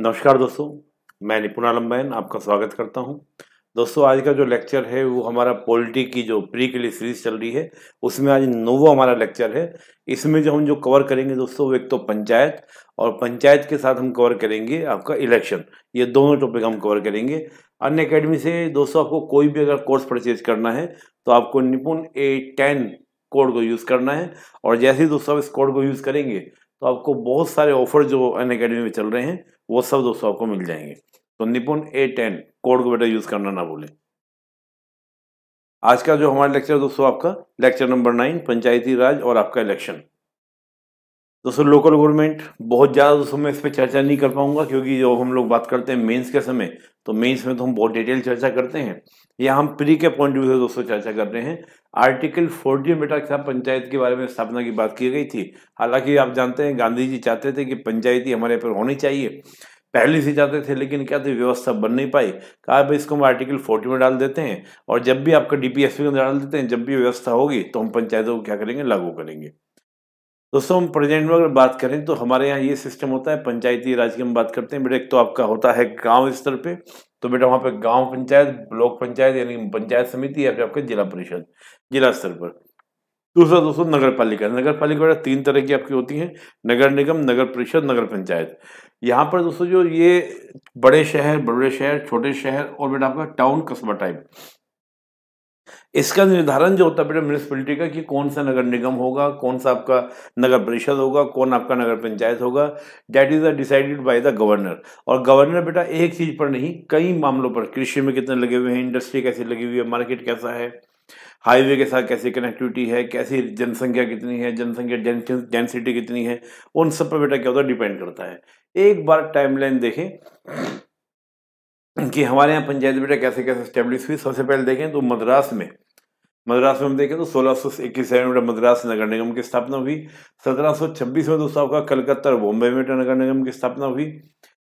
नमस्कार दोस्तों मैं निपुण आलम्बैन आपका स्वागत करता हूं दोस्तों आज का जो लेक्चर है वो हमारा पोल्ट्री की जो प्री के लिए सीरीज चल रही है उसमें आज नोवा हमारा लेक्चर है इसमें जो हम जो कवर करेंगे दोस्तों वो एक तो पंचायत और पंचायत के साथ हम कवर करेंगे आपका इलेक्शन ये दोनों टॉपिक हम कवर करेंगे अन्य अकेडमी से दोस्तों आपको कोई भी अगर कोर्स परचेज करना है तो आपको निपुण ए टेन कोड को यूज़ करना है और जैसे ही दोस्तों आप इस कोड को यूज़ करेंगे तो आपको बहुत सारे ऑफर जो एन अकेडमी में चल रहे हैं वो सब दोस्तों आपको मिल जाएंगे तो निपुण ए टेन कोड को बेटा यूज़ करना ना भूलें आज का जो हमारा लेक्चर दोस्तों आपका lecture number nine Panchayati Raj और आपका इलेक्शन दोस्तों लोकल गवर्नमेंट बहुत ज़्यादा दोस्तों मैं इस पर चर्चा नहीं कर पाऊंगा क्योंकि जो हम लोग बात करते हैं मेंस के समय तो मेंस में तो हम बहुत डिटेल चर्चा करते हैं या हम प्री के पॉइंट व्यू से दोस्तों चर्चा कर रहे हैं आर्टिकल फोर्टी में किसान पंचायत के बारे में स्थापना की बात की गई थी हालांकि आप जानते हैं गांधी जी चाहते थे कि पंचायती हमारे पर होनी चाहिए पहले से चाहते थे लेकिन क्या थे तो व्यवस्था बन नहीं पाई कहा भाई इसको हम आर्टिकल फोर्टी में डाल देते हैं और जब भी आपका डीपीएसपी में डाल देते हैं जब भी व्यवस्था होगी तो हम पंचायतों को क्या करेंगे लागू करेंगे दोस्तों हम प्रेजेंट में अगर बात करें तो हमारे यहाँ ये सिस्टम होता है पंचायती राज की हम बात करते हैं बेटा एक तो आपका होता है गाँव स्तर पर तो बेटा वहाँ पे गांव पंचायत ब्लॉक पंचायत यानी पंचायत समिति या फिर आपका जिला परिषद जिला स्तर पर दूसरा दोस्तों नगर पालिका नगर पालिका बेटा तीन तरह की आपकी होती हैं नगर निगम नगर परिषद नगर पंचायत यहाँ पर दोस्तों जो ये बड़े शहर बड़े शहर छोटे शहर और बेटा आपका टाउन कस्बा टाइप इसका निर्धारण जो होता है बेटा म्यूनिसपैलिटी का कि कौन सा नगर निगम होगा कौन सा आपका नगर परिषद होगा कौन आपका नगर पंचायत होगा that is decided by the governor और गवर्नर बेटा एक चीज़ पर नहीं कई मामलों पर कृषि में कितने लगे हुए हैं इंडस्ट्री कैसी लगी हुई है मार्केट कैसा है हाईवे के साथ कैसी कनेक्टिविटी है कैसी जनसंख्या कितनी है जनसंख्या डेंसिटी कितनी है उन सब पर बेटा क्या होता है डिपेंड करता है एक बार टाइमलाइन देखें कि हमारे यहाँ पंचायत बेटा कैसे कैसे स्टेब्लिश हुई सबसे पहले देखें तो मद्रास में मद्रास में हम देखें तो सोलह सौ इक्कीस में मद्रास नगर निगम की स्थापना हुई सत्रह सौ छब्बीस में दोस्तों आपका कलकत्ता और बॉम्बे में नगर निगम की स्थापना हुई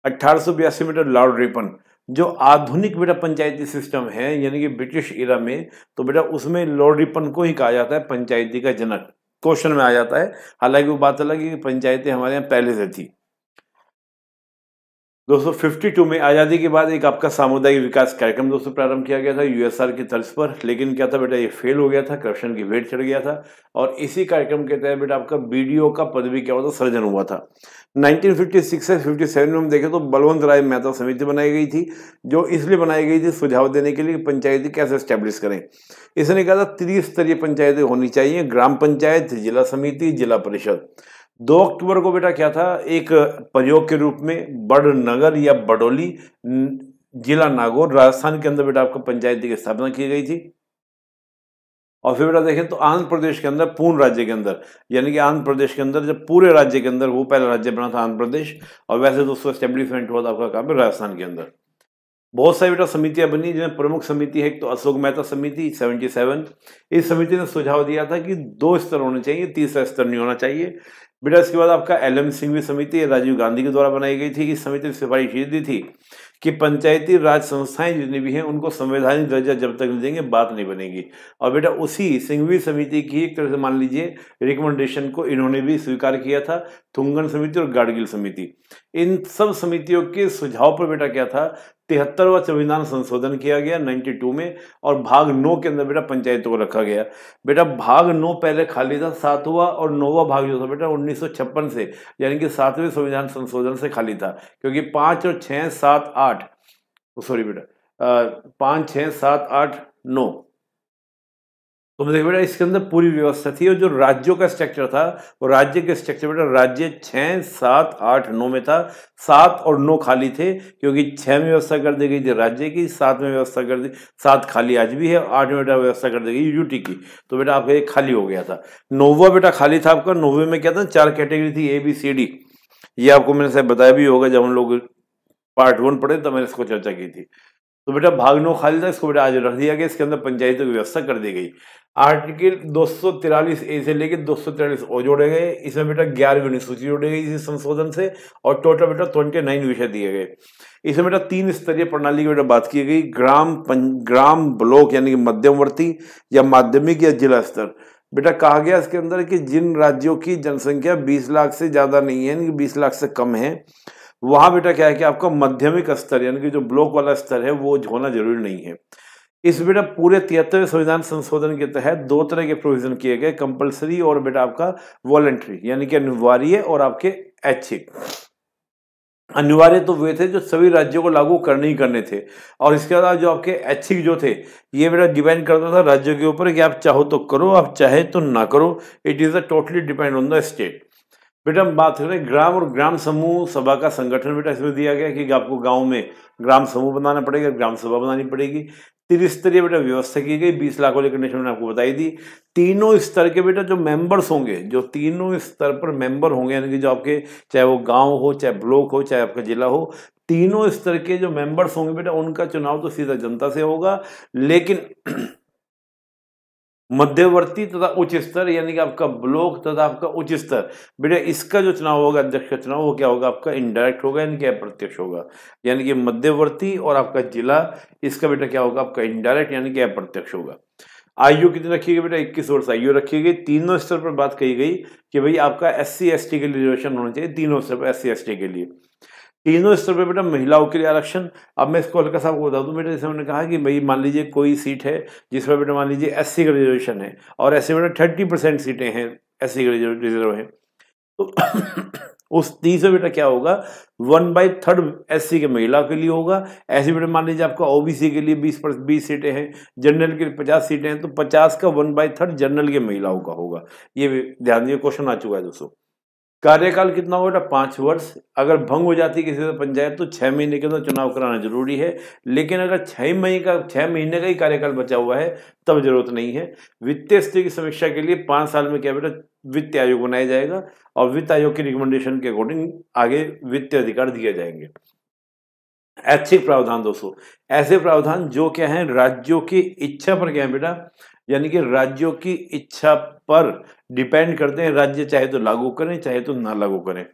अट्ठारह सौ बयासी में लॉर्ड रिपन जो आधुनिक बेटा पंचायती सिस्टम है यानी कि ब्रिटिश इरा में तो बेटा उसमें लॉर्ड रिपन को ही कहा जाता है पंचायती का जनक क्वेश्चन में आ जाता है हालांकि वो बात अलग है कि पंचायतें हमारे यहाँ पहले से थी दोस्तों 52 में आज़ादी के बाद एक आपका सामुदायिक विकास कार्यक्रम दोस्तों प्रारंभ किया गया था यूएसआर की तर्ज पर लेकिन क्या था बेटा ये फेल हो गया था करप्शन की भेंट चढ़ गया था और इसी कार्यक्रम के तहत बेटा आपका बीडीओ का पदवी क्या होता था सृजन हुआ था 1956 से 57 में हम देखें तो बलवंत राय मेहता समिति बनाई गई थी जो इसलिए बनाई गई थी सुझाव देने के लिए पंचायती कैसे स्टैब्लिश करें इसने कहा था त्रिस्तरीय पंचायतें होनी चाहिए ग्राम पंचायत जिला समिति जिला परिषद दो अक्टूबर को बेटा क्या था एक प्रयोग के रूप में बड़नगर या बडोली जिला नागौर राजस्थान के अंदर बेटा आपको पंचायत की स्थापना की गई थी और फिर बेटा देखें तो आंध्र प्रदेश के अंदर पूर्ण राज्य के अंदर यानी कि आंध्र प्रदेश के अंदर जब पूरे राज्य के अंदर वो पहला राज्य बना था आंध्र प्रदेश और वैसे दोस्तों स्टेब्लिशमेंट हुआ था आपका काम है राजस्थान के अंदर बहुत सारी बेटा समितियां बनी जिनमें प्रमुख समिति है एक तो अशोक मेहता समिति 77 इस समिति ने सुझाव दिया था कि दो स्तर होने चाहिए तीसरा स्तर नहीं होना चाहिए बेटा इसके बाद आपका एल एम सिंघवी समिति राजीव गांधी के द्वारा बनाई गई थी इस समिति ने सिफारिश ये दी थी कि पंचायती राज संस्थाएं जितनी भी हैं उनको संवैधानिक दर्जा जब तक नहीं देंगे बात नहीं बनेगी और बेटा उसी सिंघवी समिति की एक तरह से मान लीजिए रिकमेंडेशन को इन्होंने भी स्वीकार किया था थुंगन समिति और गाडगिल समिति इन सब समितियों के सुझाव पर बेटा क्या था तिहत्तरवा संविधान संशोधन किया गया 92 में और भाग नौ के अंदर बेटा पंचायतों को रखा गया बेटा भाग नौ पहले खाली था सातवा और नौवा भाग जो था बेटा 1956 से यानी कि सातवें संविधान संशोधन से खाली था क्योंकि पाँच और छः सात आठ सॉरी बेटा पाँच छः सात आठ नौ तो मतलब बेटा इसके अंदर पूरी व्यवस्था थी और जो राज्यों का स्ट्रक्चर था वो राज्य के स्ट्रक्चर बेटा राज्य छः सात आठ नौ में था सात और नौ खाली थे क्योंकि छः में व्यवस्था कर दी गई थी राज्य की सात में व्यवस्था कर दी सात खाली आज भी है आठ में बेटा व्यवस्था कर दी गई यूटी की तो बेटा आपका एक खाली हो गया था नौवा बेटा खाली था आपका नौवे में क्या था चार कैटेगरी थी ए बी सी डी ये आपको मैंने सब बताया भी होगा जब हम लोग पार्ट वन पढ़े तो मैंने इसको चर्चा की थी तो बेटा भाग नौ खाली था इसको बेटा आज रख दिया गया इसके अंदर पंचायतों की व्यवस्था कर दी गई आर्टिकल दो सौ तिरालीस ए से लेकर दो सौ तिरालीस ओ जोड़े गए इसमें बेटा ग्यारहवीं अनुसूची जोड़ी गई इसी संशोधन से और टोटल बेटा ट्वेंटी नाइन विषय दिए गए इसमें बेटा तीन स्तरीय प्रणाली की बेटा बात की गई ग्राम ग्राम ब्लॉक यानी कि मध्यमवर्ती या माध्यमिक या जिला स्तर बेटा कहा गया इसके अंदर कि जिन राज्यों की जनसंख्या बीस लाख से ज़्यादा नहीं है यानी कि बीस लाख से कम है वहाँ बेटा क्या है कि आपका माध्यमिक स्तर यानी कि जो ब्लॉक वाला स्तर है वो होना जरूरी नहीं है इस बेटा पूरे तिहत्तर संविधान संशोधन के तहत दो तरह के प्रोविजन किए गए कंपलसरी और बेटा आपका वॉलेंट्री यानी कि अनिवार्य और आपके ऐच्छिक अनिवार्य तो वे थे जो सभी राज्यों को लागू करने ही करने थे और इसके अलावा जो आपके ऐच्छिक जो थे ये बेटा डिपेंड करता था राज्यों के ऊपर कि आप चाहो तो करो आप चाहे तो ना करो it is a totally depend on the state बेटा हम बात कर रहे ग्राम और ग्राम समूह सभा का संगठन बेटा इसमें दिया गया कि आपको गांव में ग्राम समूह बनाना पड़ेगा ग्राम सभा बनानी पड़ेगी त्रिस्तरीय बेटा व्यवस्था की गई बीस लाख वाली कंडीशन मैंने आपको बताई दी तीनों स्तर के बेटा जो मेंबर्स होंगे जो तीनों स्तर पर मेंबर होंगे यानी कि जो आपके चाहे वो गांव हो चाहे ब्लॉक हो चाहे आपका जिला हो तीनों स्तर के जो मेंबर्स होंगे बेटा उनका चुनाव तो सीधा जनता से होगा लेकिन मध्यवर्ती तथा उच्च स्तर यानी कि आपका ब्लॉक तथा आपका उच्च स्तर बेटा इसका जो चुनाव होगा अध्यक्ष का चुनाव वो क्या होगा आपका इनडायरेक्ट होगा यानी कि अप्रत्यक्ष होगा यानी कि मध्यवर्ती और आपका जिला इसका बेटा क्या होगा आपका इनडायरेक्ट यानी कि अप्रत्यक्ष होगा आयु कितनी रखी गई बेटा इक्कीस वर्ष आयु रखी गई तीनों स्तर पर बात कही गई कि भाई आपका एस सी के लिए रिजर्वेशन होना चाहिए तीनों स्तर पर एस सी के लिए तीनों स्तर पर बेटा महिलाओं के लिए आरक्षण अब मैं इसको हल्का साहब को बता दूं बेटा जैसे उन्होंने कहा कि भाई मान लीजिए कोई सीट है पर बेटा मान लीजिए एस का रिजर्वेशन है और ऐसे बेटा थर्टी परसेंट सीटें हैं एस सी रिजर्व है तो उस तीस में बेटा क्या होगा वन बाई थर्ड एस के महिला के लिए होगा ऐसे बेटा मान लीजिए आपका ओबीसी के लिए बीस बीस सीटें हैं जनरल के लिए पचास सीटें हैं तो पचास का वन बाई थर्ड जनरल के महिलाओं का होगा ये ध्यान दिए क्वेश्चन आ चुका है दोस्तों कार्यकाल कितना होगा पाँच वर्ष अगर भंग हो जाती किसी से पंचायत तो छः महीने के अंदर चुनाव कराना जरूरी है लेकिन अगर छः महीने का छः महीने का ही कार्यकाल बचा हुआ है तब जरूरत नहीं है वित्तीय स्थिति की समीक्षा के लिए पाँच साल में क्या बेटा वित्त आयोग बनाया जाएगा और वित्त आयोग की रिकमेंडेशन के अकॉर्डिंग आगे वित्तीय अधिकार दिए जाएंगे ऐच्छिक प्रावधान दोस्तों ऐसे प्रावधान जो क्या है राज्यों की इच्छा पर क्या है बेटा यानी कि राज्यों की इच्छा पर डिपेंड करते हैं राज्य चाहे तो लागू करें चाहे तो ना लागू करें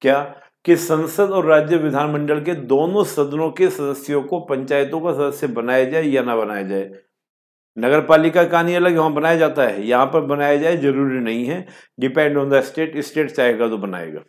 क्या कि संसद और राज्य विधानमंडल के दोनों सदनों के सदस्यों को पंचायतों का सदस्य बनाया जाए या ना बनाया जाए नगर पालिका कहानी अलग वहाँ बनाया जाता है यहाँ पर बनाया जाए जरूरी नहीं है depend on the state state चाहेगा तो बनाएगा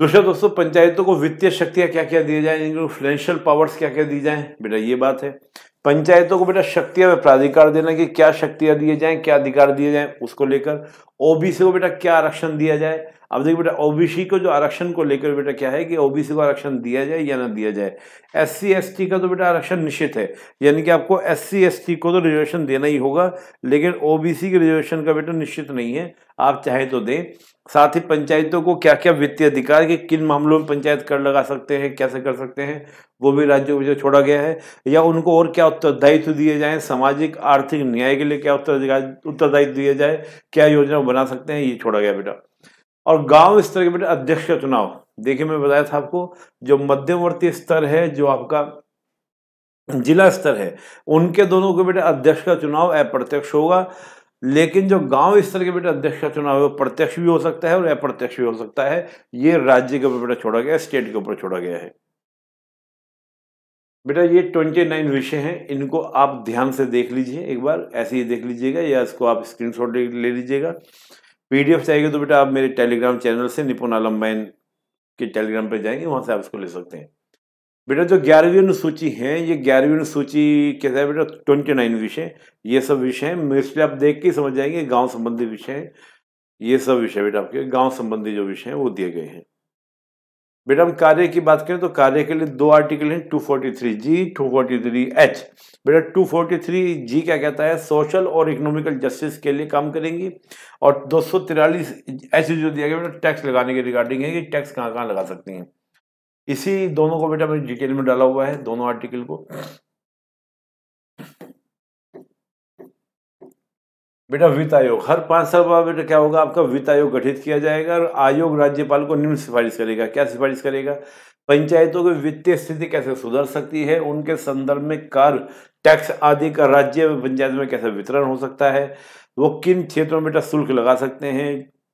दूसरा दोस्तों पंचायतों को वित्तीय शक्तियाँ क्या क्या दी जाए इनको फाइनेंशियल पावर्स क्या क्या दी जाए बेटा ये बात है पंचायतों को बेटा शक्तियां में प्राधिकार देना कि क्या शक्तियां दिए जाएं क्या अधिकार दिए जाएं उसको लेकर ओबीसी को बेटा क्या आरक्षण दिया जाए अब देखिए बेटा ओबीसी को जो आरक्षण को लेकर बेटा क्या है कि ओबीसी को आरक्षण दिया जाए या ना दिया जाए एस सी का तो बेटा आरक्षण निश्चित है यानी कि आपको एस सी को तो रिजर्वेशन देना ही होगा लेकिन ओबीसी के रिजर्वेशन का बेटा निश्चित नहीं है आप चाहें तो दें साथ ही पंचायतों को क्या क्या वित्तीय अधिकार के किन मामलों में पंचायत कर लगा सकते हैं कैसे कर सकते हैं वो भी राज्यों में छोड़ा गया है या उनको और क्या उत्तरदायित्व दिए जाएं सामाजिक आर्थिक न्याय के लिए क्या उत्तर उत्तरदायित्व दिए जाए क्या योजना बना सकते हैं ये छोड़ा गया बेटा और गांव स्तर के बेटे अध्यक्ष का चुनाव देखिए मैं बताया था आपको जो मध्यवर्ती स्तर है जो आपका जिला स्तर है उनके दोनों के बेटे अध्यक्ष का चुनाव अप्रत्यक्ष होगा लेकिन जो गांव स्तर के बेटे अध्यक्ष का चुनाव है वो प्रत्यक्ष भी हो सकता है और अप्रत्यक्ष भी हो सकता है ये राज्य के ऊपर बेटा छोड़ा गया स्टेट के ऊपर छोड़ा गया है बेटा ये ट्वेंटी नाइन विषय हैं इनको आप ध्यान से देख लीजिए एक बार ऐसे ही देख लीजिएगा या इसको आप स्क्रीनशॉट ले लीजिएगा पीडीएफ चाहिए तो बेटा आप मेरे टेलीग्राम चैनल से निपुण आलम्बैन के टेलीग्राम पर जाएंगे वहाँ से आप इसको ले सकते हैं बेटा जो ग्यारहवीं अनुसूची है ये ग्यारहवीं अनुसूची कैसा है बेटा ट्वेंटी नाइन विषय ये सब विषय हैं मोस्टली आप देख के समझ जाएंगे गांव संबंधी विषय ये सब विषय बेटा आपके गांव संबंधी जो विषय हैं वो दिए गए हैं बेटा हम कार्य की बात करें तो कार्य के लिए दो आर्टिकल हैं 243 जी 243 एच बेटा 243 जी क्या कहता है सोशल और इकोनॉमिकल जस्टिस के लिए काम करेंगी और दो सौ तिरालीस एच जो दिया गया बेटा टैक्स लगाने के रिगार्डिंग है कि टैक्स कहाँ कहाँ लगा सकती हैं इसी दोनों को बेटा मैंने डिटेल में डाला हुआ है दोनों आर्टिकल को बेटा वित्त आयोग हर पाँच साल बाद बेटा क्या होगा आपका वित्त आयोग गठित किया जाएगा और आयोग राज्यपाल को निम्न सिफारिश करेगा क्या सिफारिश करेगा पंचायतों की वित्तीय स्थिति कैसे सुधर सकती है उनके संदर्भ में कर टैक्स आदि का राज्य पंचायत में कैसे वितरण हो सकता है वो किन क्षेत्रों में बेटा शुल्क लगा सकते हैं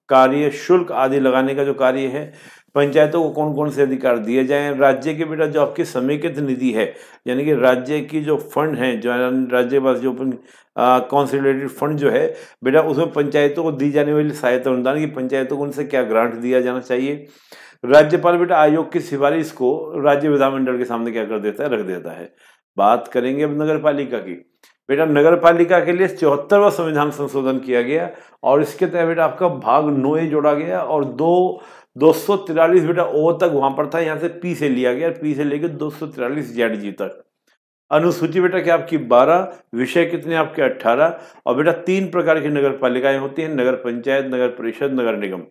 कार्य शुल्क आदि लगाने का जो कार्य है पंचायतों को कौन कौन से अधिकार दिए जाएं राज्य के बेटा जो आपकी समेकित निधि है यानी कि राज्य की जो फंड हैं जो राज्य के पास जो कॉन्सिलेटेड फंड जो है बेटा उसमें पंचायतों को दी जाने वाली सहायता अनुदान की पंचायतों को उनसे क्या ग्रांट दिया जाना चाहिए राज्यपाल बेटा आयोग की सिफारिश को राज्य विधानमंडल के सामने क्या कर देता है रख देता है बात करेंगे अब नगर पालिका की बेटा नगर पालिका के लिए चौहत्तरवा संविधान संशोधन किया गया और इसके तहत बेटा आपका भाग नौ ए जोड़ा गया और दो दो सौ तिरालीस बेटा ओ तक वहां पर था यहाँ से पी से लिया गया पी से लेकर दो सौ तिरालीस जेड जी तक अनुसूची बेटा क्या आपकी बारह विषय कितने आपके अट्ठारह और बेटा तीन प्रकार की नगर पालिकाएं होती हैं नगर पंचायत नगर परिषद नगर निगम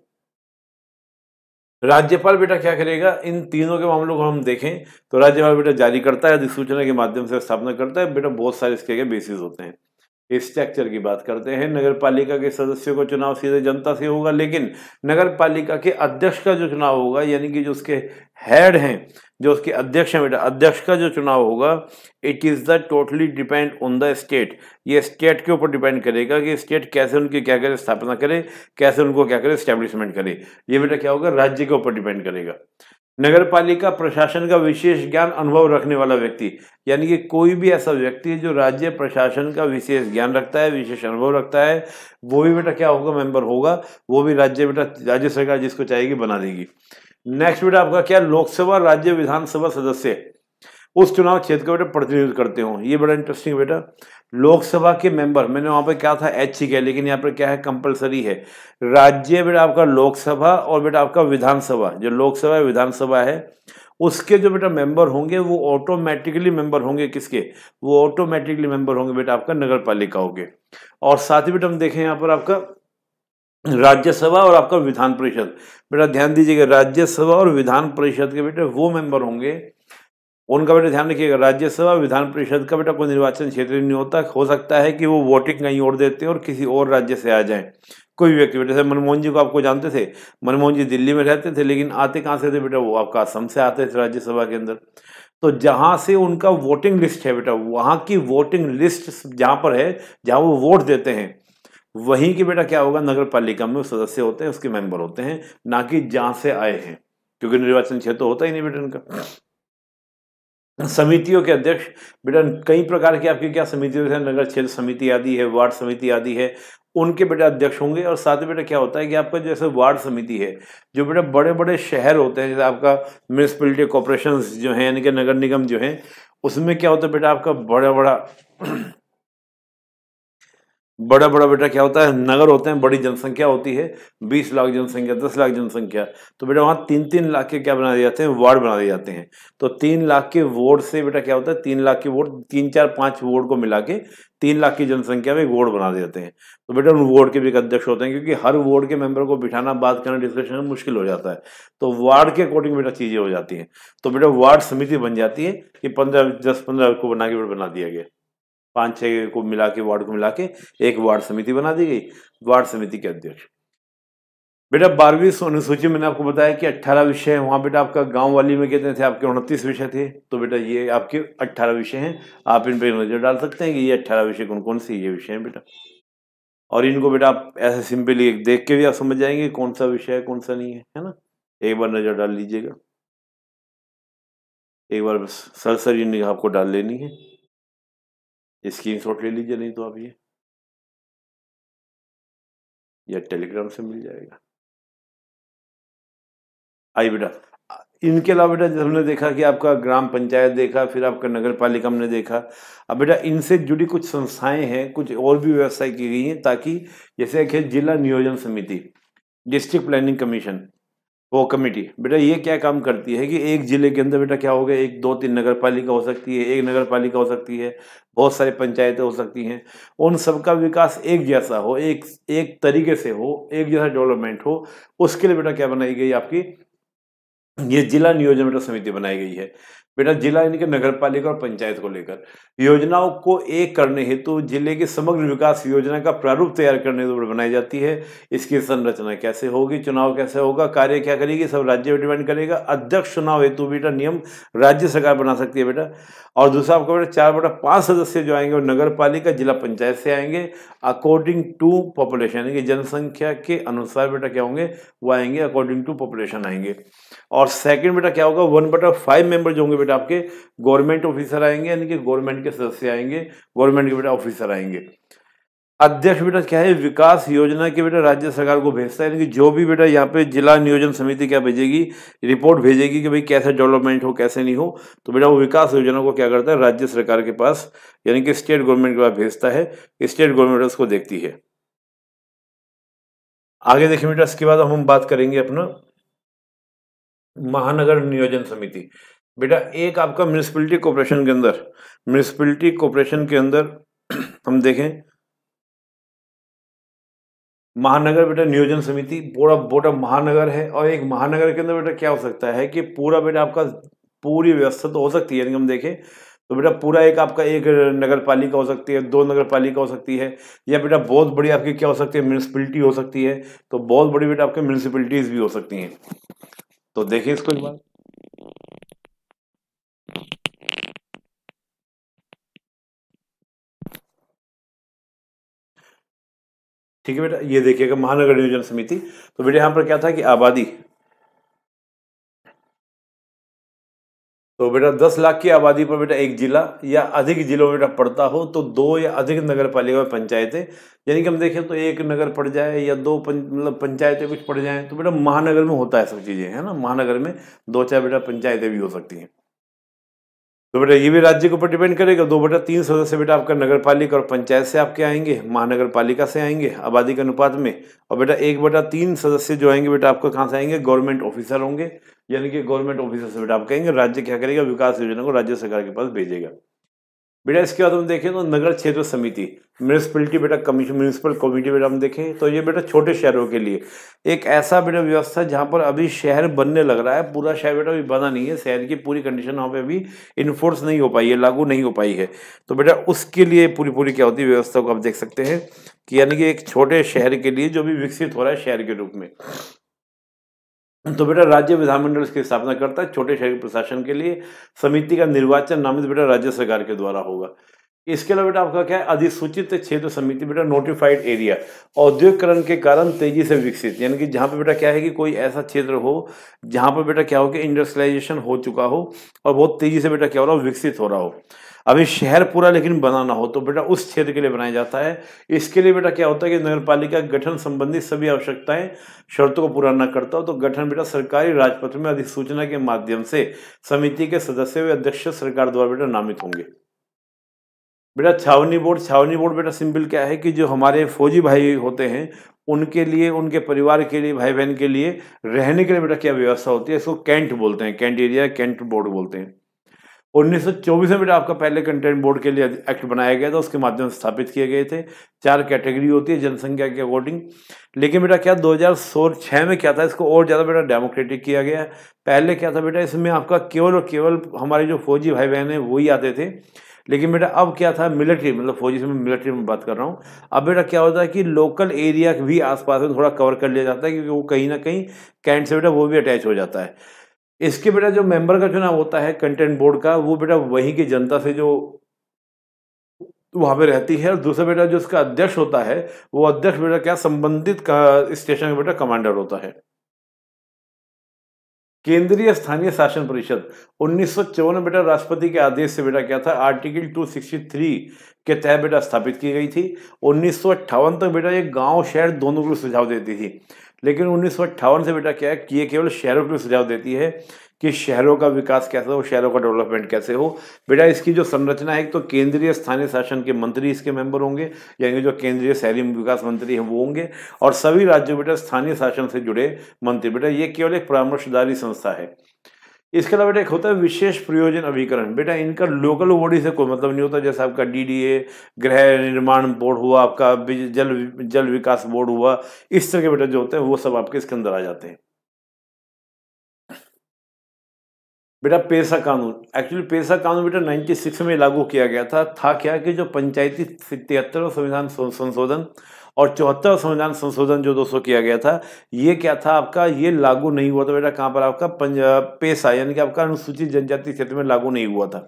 राज्यपाल बेटा क्या करेगा इन तीनों के मामलों को हम देखें तो राज्यपाल बेटा जारी करता है अधिसूचना के माध्यम से स्थापना करता है बेटा बहुत सारे इसके बेसिस होते हैं स्ट्रक्चर की बात करते हैं नगर पालिका के सदस्यों का चुनाव सीधे जनता से होगा लेकिन नगर पालिका के अध्यक्ष का जो चुनाव होगा यानी कि जो उसके हेड हैं जो उसके अध्यक्ष हैं बेटा अध्यक्ष का जो चुनाव होगा it is the totally depend on the state ये स्टेट के ऊपर डिपेंड करेगा कि स्टेट कैसे उनकी क्या करे स्थापना करे कैसे उनको क्या करे स्टैब्लिशमेंट करे ये बेटा क्या होगा राज्य के ऊपर डिपेंड करेगा नगर पालिका प्रशासन का विशेष ज्ञान अनुभव रखने वाला व्यक्ति यानी कि कोई भी ऐसा व्यक्ति जो राज्य प्रशासन का विशेष ज्ञान रखता है विशेष अनुभव रखता है वो भी बेटा क्या होगा मेंबर होगा वो भी राज्य बेटा राज्य सरकार जिसको चाहेगी बना देगी नेक्स्ट बेटा आपका क्या लोकसभा राज्य विधानसभा सदस्य उस चुनाव क्षेत्र का बेटा प्रतिनिधित्व करते हो ये बड़ा इंटरेस्टिंग बेटा लोकसभा के मेंबर मैंने वहां पर क्या था एच सी के लेकिन यहाँ पर क्या है कंपलसरी है राज्य बेटा आपका लोकसभा और बेटा आपका विधानसभा जो लोकसभा विधानसभा है उसके जो बेटा मेंबर होंगे वो ऑटोमेटिकली मेंबर होंगे किसके वो ऑटोमेटिकली मेंबर होंगे बेटा आपका नगर पालिका होंगे और साथ ही बेटा हम देखें यहाँ पर आपका राज्यसभा और आपका विधान परिषद बेटा ध्यान दीजिएगा राज्यसभा और विधान परिषद के बेटे वो मेंबर होंगे उनका बेटा ध्यान रखिएगा राज्यसभा विधान परिषद का बेटा कोई निर्वाचन क्षेत्र नहीं होता हो सकता है कि वो वोटिंग कहीं और देते और किसी और राज्य से आ जाए कोई व्यक्ति बेटा जैसे मनमोहन जी को आपको जानते थे मनमोहन जी दिल्ली में रहते थे लेकिन आते कहाँ से थे बेटा वो आपका असम से आते थे राज्यसभा के अंदर तो जहाँ से उनका वोटिंग लिस्ट है बेटा वहाँ की वोटिंग लिस्ट जहाँ पर है जहाँ वो वोट देते हैं वहीं के बेटा क्या होगा नगर पालिका में सदस्य होते हैं उसके मेंबर होते हैं ना कि जहाँ से आए हैं क्योंकि निर्वाचन क्षेत्र तो होता ही नहीं बेटा उनका समितियों के अध्यक्ष बेटा कई प्रकार की आपकी क्या समितियों नगर क्षेत्र समिति आदि है वार्ड समिति आदि है उनके बेटा अध्यक्ष होंगे और साथ ही बेटा क्या होता है कि आपका जैसे वार्ड समिति है जो बेटा बड़े बड़े शहर होते हैं जैसे आपका म्यूनसिपलिटी कॉरपोरेशन जो है यानी कि नगर निगम जो है उसमें क्या होता है बेटा आपका बड़ा बड़ा बड़ा बड़ा बेटा क्या होता है नगर होते हैं बड़ी जनसंख्या होती है बीस लाख जनसंख्या दस लाख जनसंख्या तो बेटा वहाँ तीन तीन लाख के क्या बना दिए जाते हैं वार्ड बना दिए जाते हैं तो तीन लाख के वोट से बेटा क्या होता है तीन लाख के वोट तीन चार पाँच वोट को मिला के तीन लाख की जनसंख्या में वार्ड बना दिए जाते हैं तो बेटा उन वार्ड के भी अध्यक्ष होते हैं क्योंकि हर वार्ड के मेंबर को बिठाना बात करना डिस्कशन मुश्किल हो जाता है तो वार्ड के अकॉर्डिंग बेटा चीज़ें हो जाती हैं तो बेटा वार्ड समिति बन जाती है कि पंद्रह दस पंद्रह को बना के बना दिया गया पांच छह को मिला के वार्ड को मिला के एक वार्ड समिति बना दी गई वार्ड समिति के अध्यक्ष बेटा बारहवीं अनुसूची मैंने आपको बताया कि अट्ठारह विषय है वहां बेटा आपका गांव वाली में कितने थे आपके उनतीस विषय थे तो बेटा ये आपके अट्ठारह विषय हैं आप इन पर नज़र डाल सकते हैं कि ये अट्ठारह विषय कौन कौन से ये विषय हैं बेटा और इनको बेटा आप ऐसे सिंपली देख के भी आप समझ जाएंगे कौन सा विषय है कौन सा नहीं है है ना एक बार नज़र डाल लीजिएगा एक बार सरसरी आपको डाल लेनी है स्क्रीन शॉट ले लीजिए नहीं तो आप ये या टेलीग्राम से मिल जाएगा आई बेटा इनके अलावा बेटा जब हमने देखा कि आपका ग्राम पंचायत देखा फिर आपका नगर पालिका हमने देखा अब बेटा इनसे जुड़ी कुछ संस्थाएं हैं कुछ और भी व्यवस्थाएं की गई हैं ताकि जैसे है जिला नियोजन समिति डिस्ट्रिक्ट प्लानिंग कमीशन वो कमेटी बेटा ये क्या काम करती है कि एक ज़िले के अंदर बेटा क्या हो गया एक दो तीन नगर पालिका हो सकती है एक नगर पालिका हो सकती है बहुत सारी पंचायतें हो सकती हैं उन सबका विकास एक जैसा हो एक एक तरीके से हो एक जैसा डेवलपमेंट हो उसके लिए बेटा क्या बनाई गई आपकी ये जिला नियोजन बेटा समिति बनाई गई है बेटा जिला यानी कि नगर पालिका और पंचायत को लेकर योजनाओं को एक करने हेतु जिले के समग्र विकास योजना का प्रारूप तैयार करने बनाई जाती है इसकी संरचना कैसे होगी चुनाव कैसे होगा कार्य क्या करेगी सब राज्य पर डिपेंड करेगा अध्यक्ष चुनाव हेतु बेटा नियम राज्य सरकार बना सकती है बेटा और दूसरा आपका बेटा चार बेटा पाँच सदस्य जो आएंगे वो नगर पालिका जिला पंचायत से आएंगे अकॉर्डिंग टू पॉपुलेशन यानी कि जनसंख्या के अनुसार बेटा क्या होंगे वो आएंगे अकॉर्डिंग टू पॉपुलेशन आएंगे और सेकंड बेटा क्या होगा वन बटा फाइव मेंबर जो होंगे बेटे आपके गवर्नमेंट ऑफिसर आएंगे यानी कि गवर्नमेंट के सदस्य आएंगे गवर्नमेंट के बेटा ऑफिसर आएंगे अध्यक्ष बेटा क्या है विकास योजना के बेटा राज्य सरकार को भेजता है यानी कि जो भी बेटा यहाँ पे जिला नियोजन समिति क्या भेजेगी रिपोर्ट भेजेगी कि भाई कैसे डेवलपमेंट हो कैसे नहीं हो तो बेटा वो विकास योजना को क्या करता है राज्य सरकार के पास यानी कि स्टेट गवर्नमेंट के पास भेजता है स्टेट गवर्नमेंट उसको देखती है आगे देखिए बेटा इसके बाद हम बात करेंगे अपना महानगर नियोजन समिति बेटा एक आपका म्यूनसिपलिटी कॉरपोरेशन के अंदर म्यूनसिपलिटी कॉरपोरेशन के अंदर हम देखें महानगर बेटा नियोजन समिति बोरा बोटा महानगर है और एक महानगर के अंदर बेटा क्या हो सकता है कि पूरा बेटा आपका पूरी व्यवस्था तो हो सकती है यानी हम देखें तो बेटा पूरा एक आपका एक नगर पालिका हो सकती है दो नगर पालिका हो सकती है या बेटा बहुत बड़ी आपकी क्या हो सकती है म्यूनसिपलिटी हो सकती है तो बहुत बड़ी बेटा आपके म्यूनसिपलिटीज़ भी हो सकती हैं तो देखें इसको एक बार ठीक है बेटा ये देखिएगा महानगर नियोजन समिति तो बेटा यहां पर क्या था कि आबादी तो बेटा दस लाख की आबादी पर बेटा एक जिला या अधिक जिलों में बेटा पड़ता हो तो दो या अधिक नगर पालिका पंचायतें यानी कि हम देखें तो एक नगर पड़ जाए या दो मतलब पंचायतें कुछ पड़ जाए तो बेटा महानगर में होता है सब चीज़ें है ना महानगर में दो चार बेटा पंचायतें भी हो सकती हैं तो बेटा ये भी राज्य के ऊपर डिपेंड करेगा दो बटा तीन सदस्य बेटा आपका नगर पालिका और पंचायत से आपके आएंगे महानगर पालिका से आएंगे आबादी के अनुपात में और बेटा एक बटा तीन सदस्य जो आएंगे बेटा आपको कहाँ से आएंगे गवर्नमेंट ऑफिसर होंगे यानी कि गवर्नमेंट ऑफिसर से बेटा आप कहेंगे राज्य क्या करेगा विकास योजना को राज्य सरकार के पास भेजेगा बेटा इसके बाद हम देखें तो नगर क्षेत्र समिति म्यूनसिपलिटी बेटा कमीशन म्यूनसिपल कमेटी बेटा हम देखें तो ये बेटा छोटे शहरों के लिए एक ऐसा बेटा व्यवस्था जहाँ पर अभी शहर बनने लग रहा है पूरा शहर बेटा अभी बना नहीं है शहर की पूरी कंडीशन वहाँ पे अभी इन्फोर्स नहीं हो पाई है लागू नहीं हो पाई है तो बेटा उसके लिए पूरी पूरी क्या होती है व्यवस्था को आप देख सकते हैं कि यानी कि एक छोटे शहर के लिए जो भी विकसित हो रहा है शहर के रूप में तो बेटा राज्य विधानमंडल इसकी स्थापना करता है छोटे शहर के प्रशासन के लिए समिति का निर्वाचन नामित बेटा राज्य सरकार के द्वारा होगा इसके अलावा बेटा आपका क्या है अधिसूचित क्षेत्र समिति बेटा नोटिफाइड एरिया औद्योगिकरण के कारण तेजी से विकसित यानी कि जहाँ पर बेटा क्या है कि कोई ऐसा क्षेत्र हो जहाँ पर बेटा क्या हो कि इंडस्ट्रियलाइजेशन हो चुका हो और बहुत तेजी से बेटा क्या हो रहा हो विकसित हो रहा हो अभी शहर पूरा लेकिन बनाना हो तो बेटा उस क्षेत्र के लिए बनाया जाता है इसके लिए बेटा क्या होता है कि नगर पालिका गठन संबंधी सभी आवश्यकताएं शर्तों को पूरा न करता हो तो गठन बेटा सरकारी राजपत्र में अधिसूचना के माध्यम से समिति के सदस्य व अध्यक्ष सरकार द्वारा बेटा नामित होंगे बेटा छावनी बोर्ड छावनी बोर्ड बेटा सिंपल क्या है कि जो हमारे फौजी भाई होते हैं उनके लिए उनके परिवार के लिए भाई बहन के लिए रहने के लिए बेटा क्या व्यवस्था होती है इसको कैंट बोलते हैं कैंट एरिया कैंट बोर्ड बोलते हैं 1924 में बेटा आपका पहले कंटेंट बोर्ड के लिए एक्ट बनाया गया था उसके माध्यम से स्थापित किए गए थे चार कैटेगरी होती है जनसंख्या के अकॉर्डिंग लेकिन बेटा क्या छः में क्या था इसको और ज़्यादा बेटा डेमोक्रेटिक किया गया पहले क्या था बेटा इसमें आपका केवल और केवल हमारे जो फौजी भाई बहन हैं वही आते थे लेकिन बेटा अब क्या था मिलिट्री मतलब फौजी से मैं मिलिट्री में बात कर रहा हूँ अब बेटा क्या होता है कि लोकल एरिया भी आसपास में थोड़ा कवर कर लिया जाता है क्योंकि वो कहीं ना कहीं कैंट से बेटा वो भी अटैच हो जाता है इसके बेटा जो मेंबर का चुनाव होता है कंटेंट बोर्ड का वो बेटा वहीं की जनता से जो वहाँ पे रहती है और दूसरा बेटा जो उसका अध्यक्ष होता है वो अध्यक्ष बेटा क्या संबंधित का स्टेशन का बेटा कमांडर होता है केंद्रीय स्थानीय शासन परिषद उन्नीस में बेटा राष्ट्रपति के आदेश से बेटा क्या था आर्टिकल 263 के तहत बेटा स्थापित की गई थी उन्नीस तक बेटा ये गांव शहर दोनों को सुझाव देती थी लेकिन उन्नीस से बेटा क्या है कि ये केवल शहरों के लिए सुझाव देती है कि शहरों का विकास कैसे हो शहरों का डेवलपमेंट कैसे हो बेटा इसकी जो संरचना है तो केंद्रीय स्थानीय शासन के मंत्री इसके मेंबर होंगे यानी जो केंद्रीय शहरी विकास मंत्री हैं वो होंगे और सभी राज्यों बेटा स्थानीय शासन से जुड़े मंत्री बेटा ये केवल एक परामर्शदारी संस्था है इसके अलावा बेटा एक होता है विशेष प्रयोजन अभिकरण बेटा इनका लोकल बॉडी से कोई मतलब नहीं होता जैसे आपका डीडीए गृह निर्माण बोर्ड हुआ आपका जल जल विकास बोर्ड हुआ इस तरह के बेटा जो होते हैं वो सब आपके इसके अंदर आ जाते हैं बेटा पेशा कानून एक्चुअली पेशा कानून बेटा 96 में लागू किया गया था था क्या कि जो पंचायती तिहत्तर संविधान संशोधन और चौहत्तर संविधान संशोधन जो दोस्तों किया गया था ये क्या था आपका ये लागू नहीं हुआ था बेटा कहाँ पर आपका पंजाब पेशा यानी कि आपका अनुसूचित जनजाति क्षेत्र में लागू नहीं हुआ था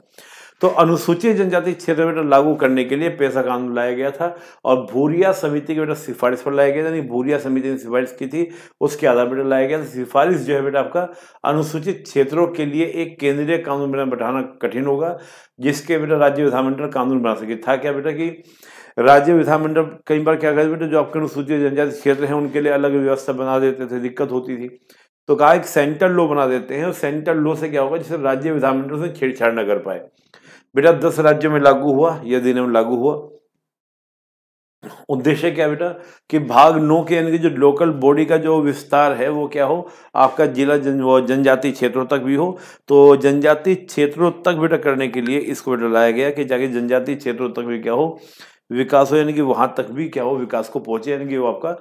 तो अनुसूचित जनजाति क्षेत्र में लागू करने के लिए पैसा कानून लाया गया था और भूरिया समिति के बेटा सिफारिश पर लाया गया था यानी भूरिया समिति ने सिफारिश की थी उसके आधार पर लाया गया था सिफारिश जो है बेटा आपका अनुसूचित क्षेत्रों के लिए एक केंद्रीय कानून बेटा बैठाना कठिन होगा जिसके बेटा राज्य विधानमंडल कानून बना सके था क्या बेटा कि राज्य विधानमंडल कई बार क्या करते बेटा जो आपके अनुसूचित जनजाति क्षेत्र हैं उनके लिए अलग व्यवस्था बना देते थे दिक्कत होती थी तो कहा एक सेंट्रल लॉ बना देते हैं और सेंट्रल लॉ से क्या होगा जिससे राज्य विधानमंडल से छेड़छाड़ न कर पाए बेटा दस राज्यों में लागू हुआ या जिले में लागू हुआ उद्देश्य क्या बेटा कि भाग नौ के यानी कि जो लोकल बॉडी का जो विस्तार है वो क्या हो आपका जिला जन जनजाति क्षेत्रों तक भी हो तो जनजाति क्षेत्रों तक बेटा करने के लिए इसको बेटा लाया गया कि जाके जनजाति क्षेत्रों तक भी क्या हो विकास हो यानी कि वहां तक भी क्या हो विकास को पहुंचे यानी कि वो आपका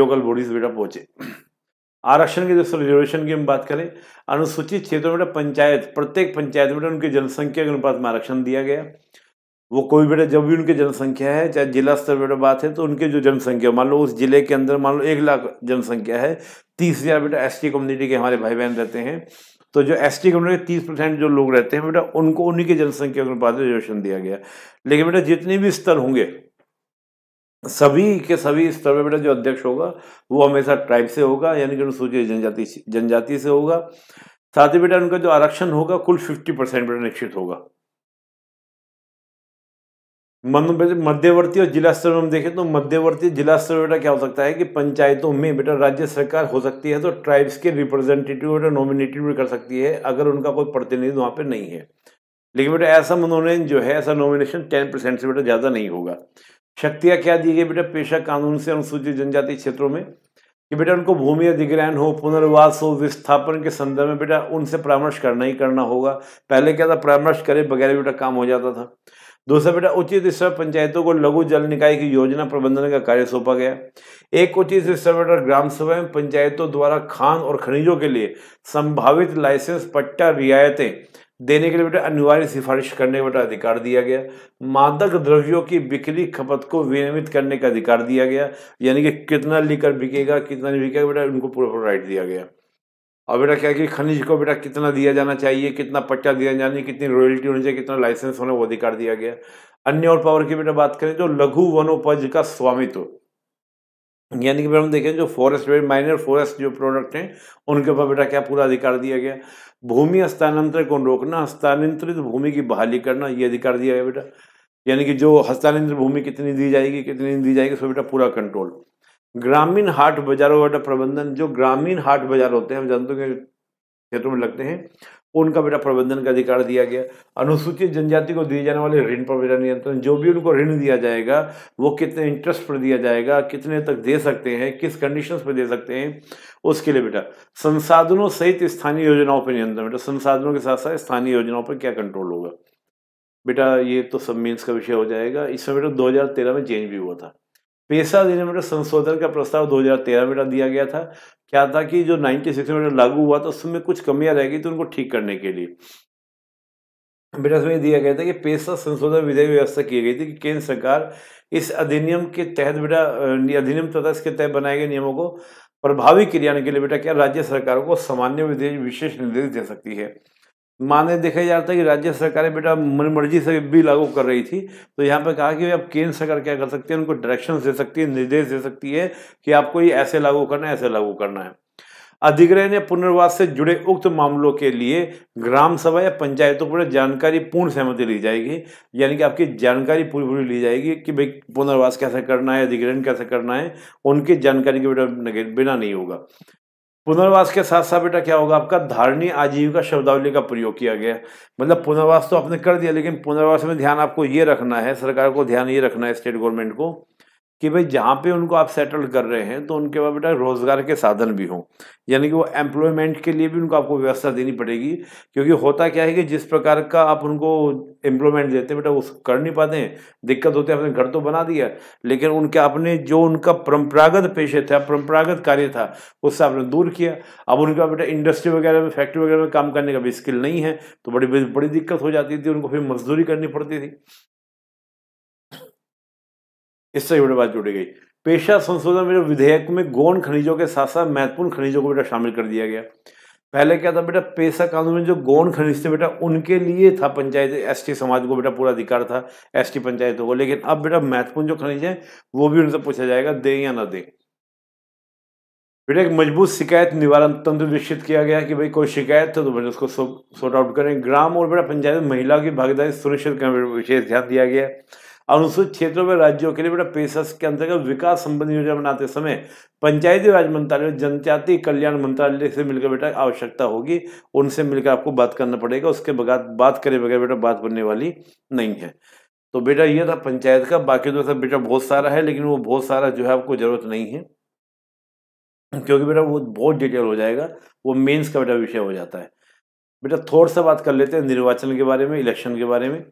लोकल बॉडीज बेटा पहुंचे आरक्षण की जो रिजर्वेशन की हम बात करें अनुसूचित क्षेत्रों में तो पंचायत प्रत्येक पंचायत में तो उनकी जनसंख्या के अनुपात में आरक्षण दिया गया वो कोई बेटा जब भी उनकी जनसंख्या है चाहे जिला स्तर बेटा बात है तो उनके जो जनसंख्या मान लो उस जिले के अंदर मान लो एक लाख जनसंख्या है तीस हज़ार बेटा एस टी कम्युनिटी के हमारे भाई बहन रहते हैं तो जो एस टी कम्युनिटी तीस परसेंट जो लोग रहते हैं बेटा उनको उन्हीं के जनसंख्या के अनुपात रिजर्वेशन दिया गया लेकिन बेटा जितने भी स्तर होंगे सभी के सभी स्तर पर बेटा जो अध्यक्ष होगा वो हमेशा ट्राइब से होगा यानी कि अनुसूचित जनजाति जनजाति से होगा साथ ही बेटा उनका जो आरक्षण होगा कुल फिफ्टी परसेंट बेटा निश्चित होगा मध्यवर्ती और जिला स्तर में हम देखें तो मध्यवर्ती जिला स्तर बेटा क्या हो सकता है कि पंचायतों में बेटा राज्य सरकार हो सकती है तो ट्राइब्स के रिप्रेजेंटेटिव बेटा नॉमिनेटेड भी कर सकती है अगर उनका कोई प्रतिनिधि वहाँ पे नहीं है लेकिन बेटा ऐसा मनोनयन जो है ऐसा नॉमिनेशन टेन परसेंट से बेटा ज़्यादा नहीं होगा शक्तियाँ क्या दी गई बेटा पेशा कानून से अनुसूचित जनजाति क्षेत्रों में कि बेटा उनको भूमि अधिग्रहण हो पुनर्वास हो विस्थापन के संदर्भ में बेटा उनसे परामर्श करना ही करना होगा पहले क्या था परामर्श करे बगैर बेटा काम हो जाता था दूसरा बेटा उचित स्तर पंचायतों को लघु जल निकाय की योजना प्रबंधन का कार्य सौंपा गया एक उचित स्तर बेटा ग्राम सभा में पंचायतों द्वारा खान और खनिजों के लिए संभावित लाइसेंस पट्टा रियायतें देने के लिए बेटा अनिवार्य सिफारिश करने का बेटा अधिकार दिया गया मादक द्रव्यों की बिक्री खपत को विनियमित करने का अधिकार दिया गया यानी कि कितना लेकर बिकेगा कितना नहीं बिकेगा बेटा उनको पूरा पूरा राइट दिया गया और बेटा क्या कि खनिज को बेटा कितना दिया जाना चाहिए कितना पट्टा दिया जाना चाहिए कितनी रॉयल्टी होनी चाहिए कितना लाइसेंस होना वो अधिकार दिया गया अन्य और पावर की बेटा बात करें तो लघु वनोपज का स्वामित्व यानी कि हम देखें जो फॉरेस्ट माइनर फॉरेस्ट जो प्रोडक्ट हैं उनके ऊपर बेटा क्या पूरा अधिकार दिया गया भूमि हस्तांतरण को रोकना हस्तांतरित भूमि की बहाली करना ये अधिकार दिया गया बेटा यानी कि जो हस्तांतरित भूमि कितनी दी जाएगी कितनी दी जाएगी उसमें बेटा पूरा कंट्रोल ग्रामीण हाट बाजारों का बेटा प्रबंधन जो ग्रामीण हाट बाजार होते हैं हम जानते के क्षेत्रों में लगते हैं उनका बेटा प्रबंधन का अधिकार दिया गया अनुसूचित जनजाति को दिए जाने वाले ऋण पर बेटा नियंत्रण जो भी उनको ऋण दिया जाएगा वो कितने इंटरेस्ट पर दिया जाएगा कितने तक दे सकते हैं किस कंडीशंस पर दे सकते हैं उसके लिए बेटा संसाधनों सहित स्थानीय योजनाओं पर नियंत्रण बेटा संसाधनों के साथ साथ स्थानीय योजनाओं पर क्या कंट्रोल होगा बेटा ये तो सब मीन्स का विषय हो जाएगा इसमें बेटा 2013 में चेंज भी हुआ था पेशा देने में संशोधन का प्रस्ताव 2013 में दिया गया था क्या था कि जो नाइन्टी सिक्स में लागू हुआ था उसमें कुछ कमियां रह गई थी उनको ठीक करने के लिए बेटा उसमें दिया गया था कि पेशा संशोधन विधेयक व्यवस्था की गई थी कि केंद्र सरकार इस अधिनियम के तहत बेटा अधिनियम तथा इसके तहत बनाए गए नियमों को प्रभावी क्रियान्वयन के लिए बेटा क्या राज्य सरकारों को सामान्य विधेयक विशेष निर्देश दे सकती है माने देखा जा रहा था कि राज्य सरकारें बेटा मन मर्जी से भी लागू कर रही थी तो यहाँ पर कहा कि अब केंद्र सरकार क्या कर सकती है उनको डायरेक्शन दे सकती है निर्देश दे सकती है कि आपको ये ऐसे लागू करना है ऐसे लागू करना है अधिग्रहण या पुनर्वास से जुड़े उक्त मामलों के लिए ग्राम सभा या पंचायतों पर जानकारी पूर्ण सहमति ली जाएगी यानी कि आपकी जानकारी पूरी पूरी ली जाएगी कि भाई पुनर्वास कैसे करना है अधिग्रहण कैसे करना है उनकी जानकारी के बिना बिना नहीं होगा पुनर्वास के साथ साथ बेटा क्या होगा आपका धारणी आजीविका शब्दावली का प्रयोग किया गया मतलब पुनर्वास तो आपने कर दिया लेकिन पुनर्वास में ध्यान आपको ये रखना है सरकार को ध्यान ये रखना है स्टेट गवर्नमेंट को कि भाई जहाँ पे उनको आप सेटल कर रहे हैं तो उनके पास बेटा रोज़गार के साधन भी हों यानी कि वो एम्प्लॉयमेंट के लिए भी उनको आपको व्यवस्था देनी पड़ेगी क्योंकि होता क्या है कि जिस प्रकार का आप उनको एम्प्लॉयमेंट देते हैं बेटा वो कर नहीं पाते हैं दिक्कत होती है आपने घर तो बना दिया लेकिन उनके आपने जो उनका परंपरागत पेशे था परंपरागत कार्य था उससे आपने दूर किया अब उनका बेटा इंडस्ट्री वगैरह में फैक्ट्री वगैरह में काम करने का भी स्किल नहीं है तो बड़ी बड़ी दिक्कत हो जाती थी उनको फिर मजदूरी करनी पड़ती थी इससे बेटा बात जुड़ी गई पेशा संशोधन बेटा विधेयक में गौण खनिजों के साथ साथ महत्वपूर्ण खनिजों को बेटा शामिल कर दिया गया पहले क्या था बेटा पेशा कानून में जो गौण खनिज थे बेटा उनके लिए था पंचायत एसटी समाज को बेटा पूरा अधिकार था एसटी पंचायतों को लेकिन अब बेटा महत्वपूर्ण जो खनिज है वो भी उनसे पूछा जाएगा दे या ना दे बेटा एक मजबूत शिकायत निवारण तंत्र विकसित किया गया कि भाई कोई शिकायत तो बेटा उसको सॉर्ट आउट करें ग्राम और बेटा पंचायत महिलाओं की भागीदारी सुनिश्चित करने विशेष ध्यान दिया गया अनुसूचित क्षेत्रों में राज्यों के लिए बेटा पेशस के अंतर्गत विकास संबंधी योजना बनाते समय पंचायती राज मंत्रालय जनजाति कल्याण मंत्रालय से मिलकर बेटा आवश्यकता होगी उनसे मिलकर आपको बात करना पड़ेगा उसके बगैर बात करे बगैर बेटा बात बनने वाली नहीं है तो बेटा ये था पंचायत का बाकी तो सब बेटा बहुत सारा है लेकिन वो बहुत सारा जो है आपको ज़रूरत नहीं है क्योंकि बेटा वो बहुत डिटेल हो जाएगा वो मेंस का बेटा विषय हो जाता है बेटा थोड़ा सा बात कर लेते हैं निर्वाचन के बारे में इलेक्शन के बारे में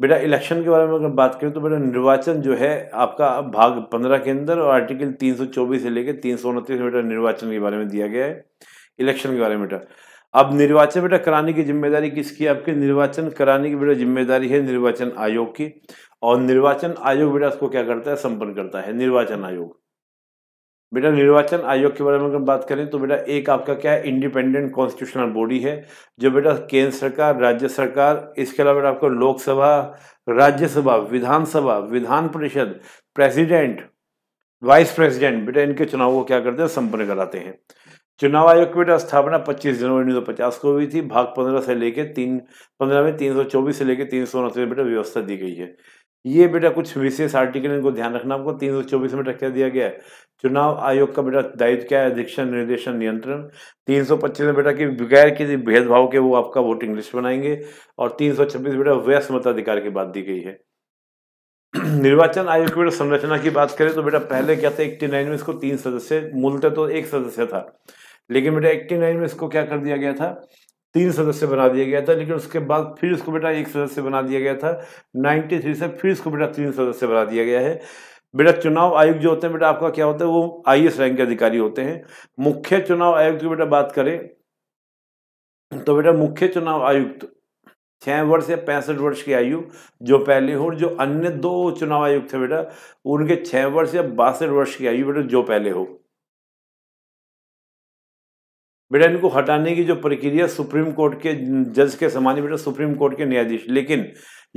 बेटा इलेक्शन के बारे में अगर बात करें तो बेटा निर्वाचन जो है आपका भाग पंद्रह के अंदर और आर्टिकल तीन सौ चौबीस से लेकर तीन सौ उनतीस में बेटा निर्वाचन के बारे में दिया गया है इलेक्शन के बारे में बेटा अब निर्वाचन बेटा कराने की जिम्मेदारी किसकी आपके निर्वाचन कराने की बेटा जिम्मेदारी है निर्वाचन आयोग की और निर्वाचन आयोग बेटा उसको क्या करता है संपन्न करता है निर्वाचन आयोग बेटा निर्वाचन आयोग के बारे में अगर बात करें तो बेटा एक आपका क्या है इंडिपेंडेंट कॉन्स्टिट्यूशनल बॉडी है जो बेटा केंद्र सरकार राज्य सरकार इसके अलावा बेटा आपको लोकसभा राज्यसभा विधानसभा विधान परिषद प्रेसिडेंट वाइस प्रेसिडेंट बेटा इनके चुनाव को क्या करते हैं संपन्न कराते हैं चुनाव आयोग की बेटा स्थापना 25 जनवरी उन्नीस सौ पचास को हुई थी भाग 15 से लेकर तीन पंद्रह में तीन से लेकर तीन सौ बेटा व्यवस्था दी गई है ये बेटा कुछ विशेष आर्टिकल इनको ध्यान रखना आपको तीन सौ चौबीस में रखा दिया गया है चुनाव आयोग का बेटा दायित्व क्या है अधीक्षण निर्देशन नियंत्रण तीन सौ पच्चीस में बेटा कि बगैर किसी भेदभाव के वो आपका वोटिंग लिस्ट बनाएंगे और तीन सौ छब्बीस बेटा व्यस्त मताधिकार की बात दी गई है निर्वाचन आयोग की बेटा संरचना की बात करें तो बेटा पहले क्या था एट्टी नाइन में इसको तीन सदस्य मूलतः तो एक सदस्य था लेकिन बेटा एट्टी नाइन में इसको क्या कर दिया गया था तीन सदस्य बना दिया गया था लेकिन उसके बाद फिर इसको बेटा एक सदस्य बना दिया गया था 93 से फिर इसको बेटा तीन सदस्य बना दिया गया है बेटा चुनाव आयोग जो होते हैं बेटा आपका क्या होता है वो आई रैंक के अधिकारी होते हैं मुख्य चुनाव आयुक्त की बेटा बात करें तो बेटा मुख्य चुनाव आयुक्त छः वर्ष या पैंसठ वर्ष की आयु जो पहले हो जो अन्य दो चुनाव आयुक्त थे बेटा उनके छः वर्ष या बासठ वर्ष की आयु बेटा जो पहले हो बेटा इनको हटाने की जो प्रक्रिया सुप्रीम कोर्ट के जज के समान है बेटा सुप्रीम कोर्ट के न्यायाधीश लेकिन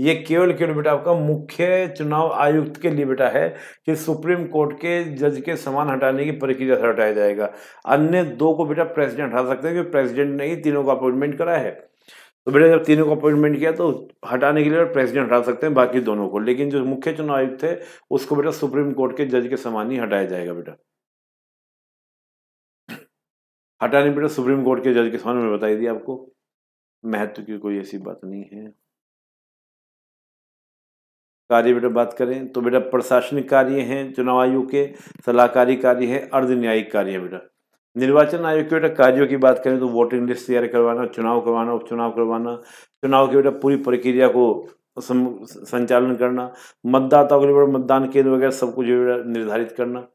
ये केवल केवल बेटा आपका मुख्य चुनाव आयुक्त के लिए बेटा है कि सुप्रीम कोर्ट के जज के समान हटाने की प्रक्रिया से हटाया जाएगा अन्य दो को बेटा प्रेसिडेंट हटा सकते हैं क्योंकि प्रेसिडेंट ने ही तीनों को अपॉइंटमेंट करा है तो बेटा जब तीनों को अपॉइंटमेंट किया तो हटाने के लिए प्रेसिडेंट हटा सकते हैं बाकी दोनों को लेकिन जो मुख्य चुनाव आयुक्त थे उसको बेटा सुप्रीम कोर्ट के जज के समान ही हटाया जाएगा बेटा हटाने बेटा तो सुप्रीम कोर्ट के जज के सामने मैंने बताई दी आपको महत्व की कोई ऐसी बात नहीं है कार्य बेटा बात करें तो बेटा प्रशासनिक कार्य हैं चुनाव आयोग के सलाहकारी कार्य है अर्ध न्यायिक कार्य है बेटा निर्वाचन आयोग के बेटा कार्यों की बात करें तो वोटिंग लिस्ट तैयार करवाना चुनाव करवाना उपचुनाव करवाना चुनाव की बेटा पूरी प्रक्रिया को संचालन करना मतदाताओं के लिए मतदान केंद्र वगैरह सब कुछ निर्धारित करना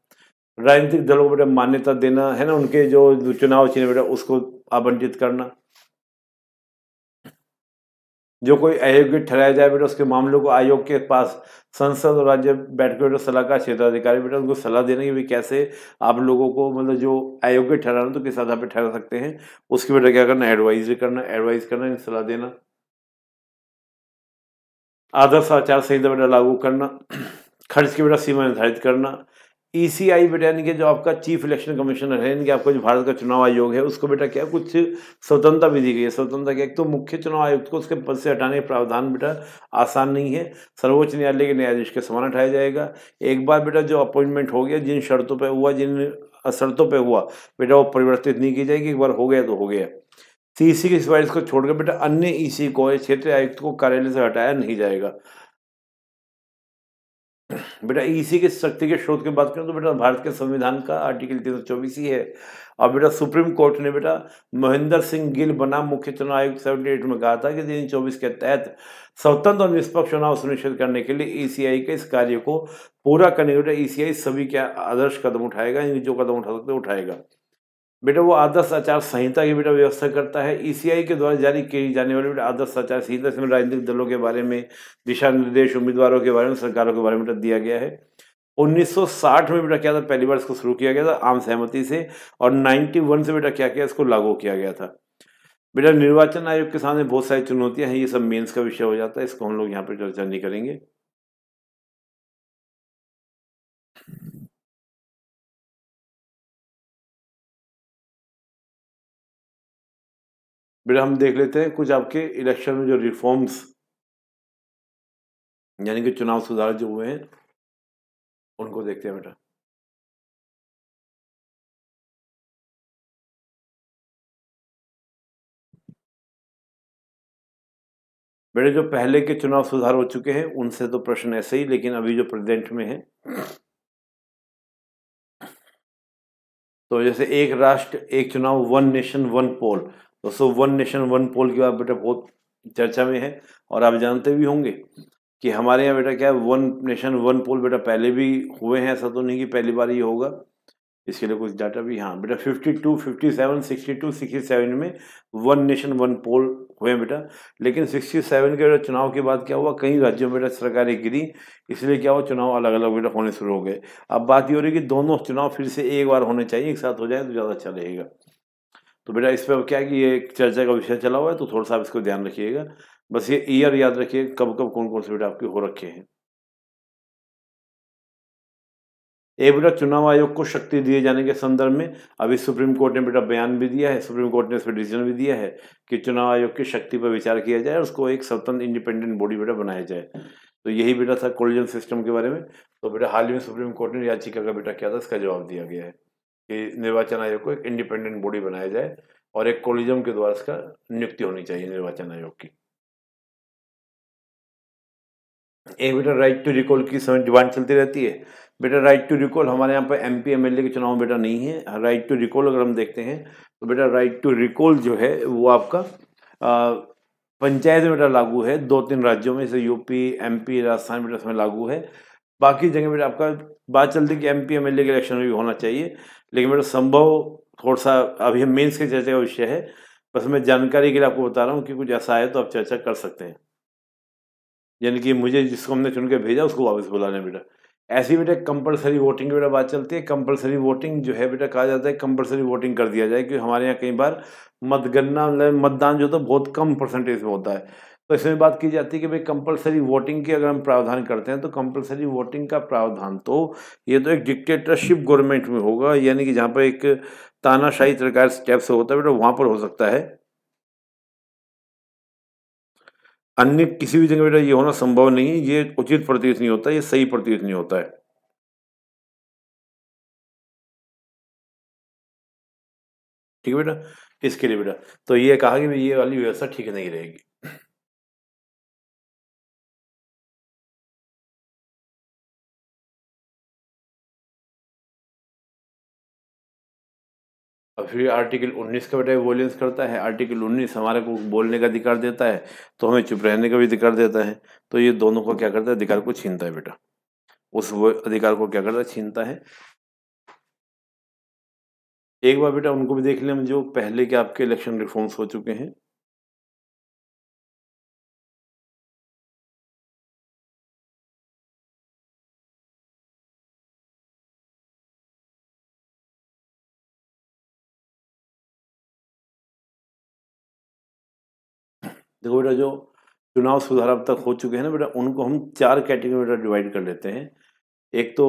राजनीतिक दलों को बेटा मान्यता देना है ना उनके जो चुनाव चिन्ह बेटा उसको आवंटित करना जो कोई अयोग्य ठहराया जाए बेटा उसके मामलों को आयोग के पास संसद और राज्य बैठकर बेटा सलाहकार क्षेत्राधिकारी बेटा उनको सलाह देने की भी कैसे आप लोगों को मतलब जो अयोग्य ठहराना तो किस आधार पर ठहरा सकते हैं उसके बेटा क्या करना एडवाइज करना एडवाइज करना सलाह देना आदर्श आचार संहिता बेटा लागू करना खर्च की बेटा सीमा निर्धारित करना ईसीआई e बेटा यानी कि जो आपका चीफ इलेक्शन कमिश्नर है यानी कि आपका जो भारत का चुनाव आयोग है उसको बेटा क्या कुछ स्वतंत्रता भी दी गई है स्वतंत्रता क्या तो मुख्य चुनाव आयुक्त को उसके पद से हटाने का प्रावधान बेटा आसान नहीं है सर्वोच्च न्यायालय के न्यायाधीश के समान हटाया जाएगा एक बार बेटा जो अपॉइंटमेंट हो गया जिन शर्तों पर हुआ जिन शर्तों पर हुआ बेटा वो परिवर्तित नहीं की जाएगी एक बार हो गया तो हो गया सी की सिवाय इसको छोड़कर बेटा अन्य ईसी e को क्षेत्रीय आयुक्त को कार्यालय से हटाया नहीं जाएगा बेटा इसी के शक्ति के शोध की बात करें तो बेटा भारत के संविधान का आर्टिकल तीन सौ चौबीस ही है और बेटा सुप्रीम कोर्ट ने बेटा महेंद्र सिंह गिल बना मुख्य चुनाव आयुक्त सेवेंटी एट में कहा था कि तीन चौबीस के तहत स्वतंत्र और निष्पक्ष चुनाव सुनिश्चित करने के लिए ई e के इस कार्य को पूरा करने के बेटा ई e सभी के आदर्श कदम उठाएगा जो कदम उठा सकते उठाएगा बेटा वो आदर्श आचार संहिता की बेटा व्यवस्था करता है ईसीआई e के द्वारा जारी किए जाने वाली बेटा आदर्श आचार संहिता इसमें राजनीतिक दलों के बारे में दिशा निर्देश उम्मीदवारों के बारे में सरकारों के बारे में बेटा दिया गया है 1960 में बेटा क्या था पहली बार इसको शुरू किया गया था आम सहमति से और 91 से बेटा क्या किया इसको लागू किया गया था बेटा निर्वाचन आयोग के सामने बहुत सारी चुनौतियां हैं ये सब मेंस का विषय हो जाता है इसको हम लोग यहाँ पर चर्चा नहीं करेंगे बेटा हम देख लेते हैं कुछ आपके इलेक्शन में जो रिफॉर्म्स यानी कि चुनाव सुधार जो हुए हैं उनको देखते हैं बेटा बेटे जो पहले के चुनाव सुधार हो चुके हैं उनसे तो प्रश्न ऐसे ही लेकिन अभी जो प्रेजेंट में है तो जैसे एक राष्ट्र एक चुनाव वन नेशन वन पोल दोस्तों वन नेशन वन पोल की बात बेटा बहुत चर्चा में है और आप जानते भी होंगे कि हमारे यहाँ बेटा क्या है वन नेशन वन पोल बेटा पहले भी हुए हैं ऐसा तो नहीं कि पहली बार ये होगा इसके लिए कुछ डाटा भी हाँ बेटा 52, 57, 62, 67 में वन नेशन वन पोल हुए बेटा लेकिन 67 के बेटा चुनाव के बाद क्या हुआ कई राज्यों में बेटा सरकारें गिरी इसलिए क्या हुआ चुनाव अलग अलग बेटा होने शुरू हो गए अब बात ये हो रही है कि दोनों चुनाव फिर से एक बार होने चाहिए एक साथ हो जाए तो ज़्यादा अच्छा रहेगा तो बेटा इस पर क्या है कि ये चर्चा का विषय चला हुआ है तो थोड़ा सा आप इसको ध्यान रखिएगा बस ये ईयर याद रखिए कब कब कौन कौन से बेटा आपके हो रखे हैं ये बेटा चुनाव आयोग को शक्ति दिए जाने के संदर्भ में अभी सुप्रीम कोर्ट ने बेटा बयान भी दिया है सुप्रीम कोर्ट ने इस पर डिसीजन भी दिया है कि चुनाव आयोग की शक्ति पर विचार किया जाए और उसको एक स्वतंत्र इंडिपेंडेंट बॉडी बेटा बनाया जाए तो यही बेटा था कोलिजन सिस्टम के बारे में तो बेटा हाल ही में सुप्रीम कोर्ट ने याचिका का बेटा क्या था इसका जवाब दिया गया है कि निर्वाचन आयोग को एक इंडिपेंडेंट बॉडी बनाया जाए और एक कोलिजम के द्वारा इसका नियुक्ति होनी चाहिए निर्वाचन आयोग की एक बेटा राइट टू रिकॉल की समय जुबान चलती रहती है बेटा राइट टू रिकॉल हमारे यहाँ पर M P M L A के चुनाव बेटा नहीं है राइट टू रिकॉल अगर हम देखते हैं तो बेटा राइट टू रिकॉल जो है वो आपका पंचायत में बेटा लागू है दो तीन राज्यों में जैसे यूपी एमपी राजस्थान बेटा इसमें लागू है बाकी जगह मेरे आपका बात चलती कि M P M L A के इलेक्शन में भी होना चाहिए लेकिन मेरा संभव थोड़ा सा अभी हम मेन्स के चर्चा का विषय है बस मैं जानकारी के लिए आपको बता रहा हूँ कि कुछ ऐसा है तो आप चर्चा कर सकते हैं यानी कि मुझे जिसको हमने चुन के भेजा उसको वापस बुलाना बेटा ऐसी बेटा कंपलसरी वोटिंग की बेटा बात चलती है कंपलसरी वोटिंग जो है बेटा कहा जाता है कंपलसरी वोटिंग कर दिया जाए क्योंकि हमारे यहाँ कई बार मतगणना मतलब मतदान जो होता है बहुत कम परसेंटेज में होता है तो इसमें बात की जाती है कि भाई कंपलसरी वोटिंग की अगर हम प्रावधान करते हैं तो कंपलसरी वोटिंग का प्रावधान तो ये तो एक डिक्टेटरशिप गवर्नमेंट में होगा यानी कि जहाँ पर एक तानाशाही सरकार स्टेप्स होता है बेटा तो वहाँ पर हो सकता है अन्य किसी भी जगह बेटा ये होना संभव नहीं है ये उचित प्रतीत नहीं होता ये सही प्रतीत नहीं होता है ठीक है बेटा इसके लिए बेटा तो ये कहा कि ये वाली व्यवस्था ठीक नहीं रहेगी और फिर आर्टिकल 19 का बेटा वोलेंस करता है आर्टिकल 19 हमारे को बोलने का अधिकार देता है तो हमें चुप रहने का भी अधिकार देता है तो ये दोनों को क्या करता है अधिकार को छीनता है बेटा उस अधिकार को क्या करता है छीनता है एक बार बेटा उनको भी देख लें जो पहले के आपके इलेक्शन रिफॉर्म्स हो चुके हैं देखो बेटा जो चुनाव सुधार अब तक हो चुके हैं ना बेटा उनको हम चार कैटेगरी में बेटा डिवाइड कर लेते हैं एक तो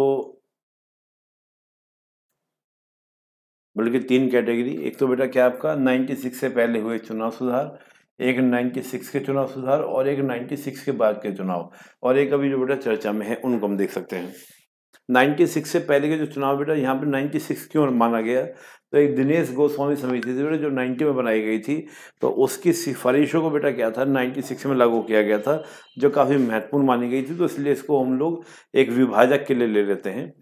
बल्कि तीन कैटेगरी एक तो बेटा क्या आपका 96 से पहले हुए चुनाव सुधार एक 96 के चुनाव सुधार और एक 96 के बाद के चुनाव और एक अभी जो बेटा चर्चा में है उनको हम देख सकते हैं 96 से पहले के जो चुनाव बेटा यहाँ पे 96 क्यों माना गया तो एक दिनेश गोस्वामी समिति थी बेटा जो 90 में बनाई गई थी तो उसकी सिफारिशों को बेटा क्या था 96 में लागू किया गया था जो काफ़ी महत्वपूर्ण मानी गई थी तो इसलिए इसको हम लोग एक विभाजक के लिए ले लेते हैं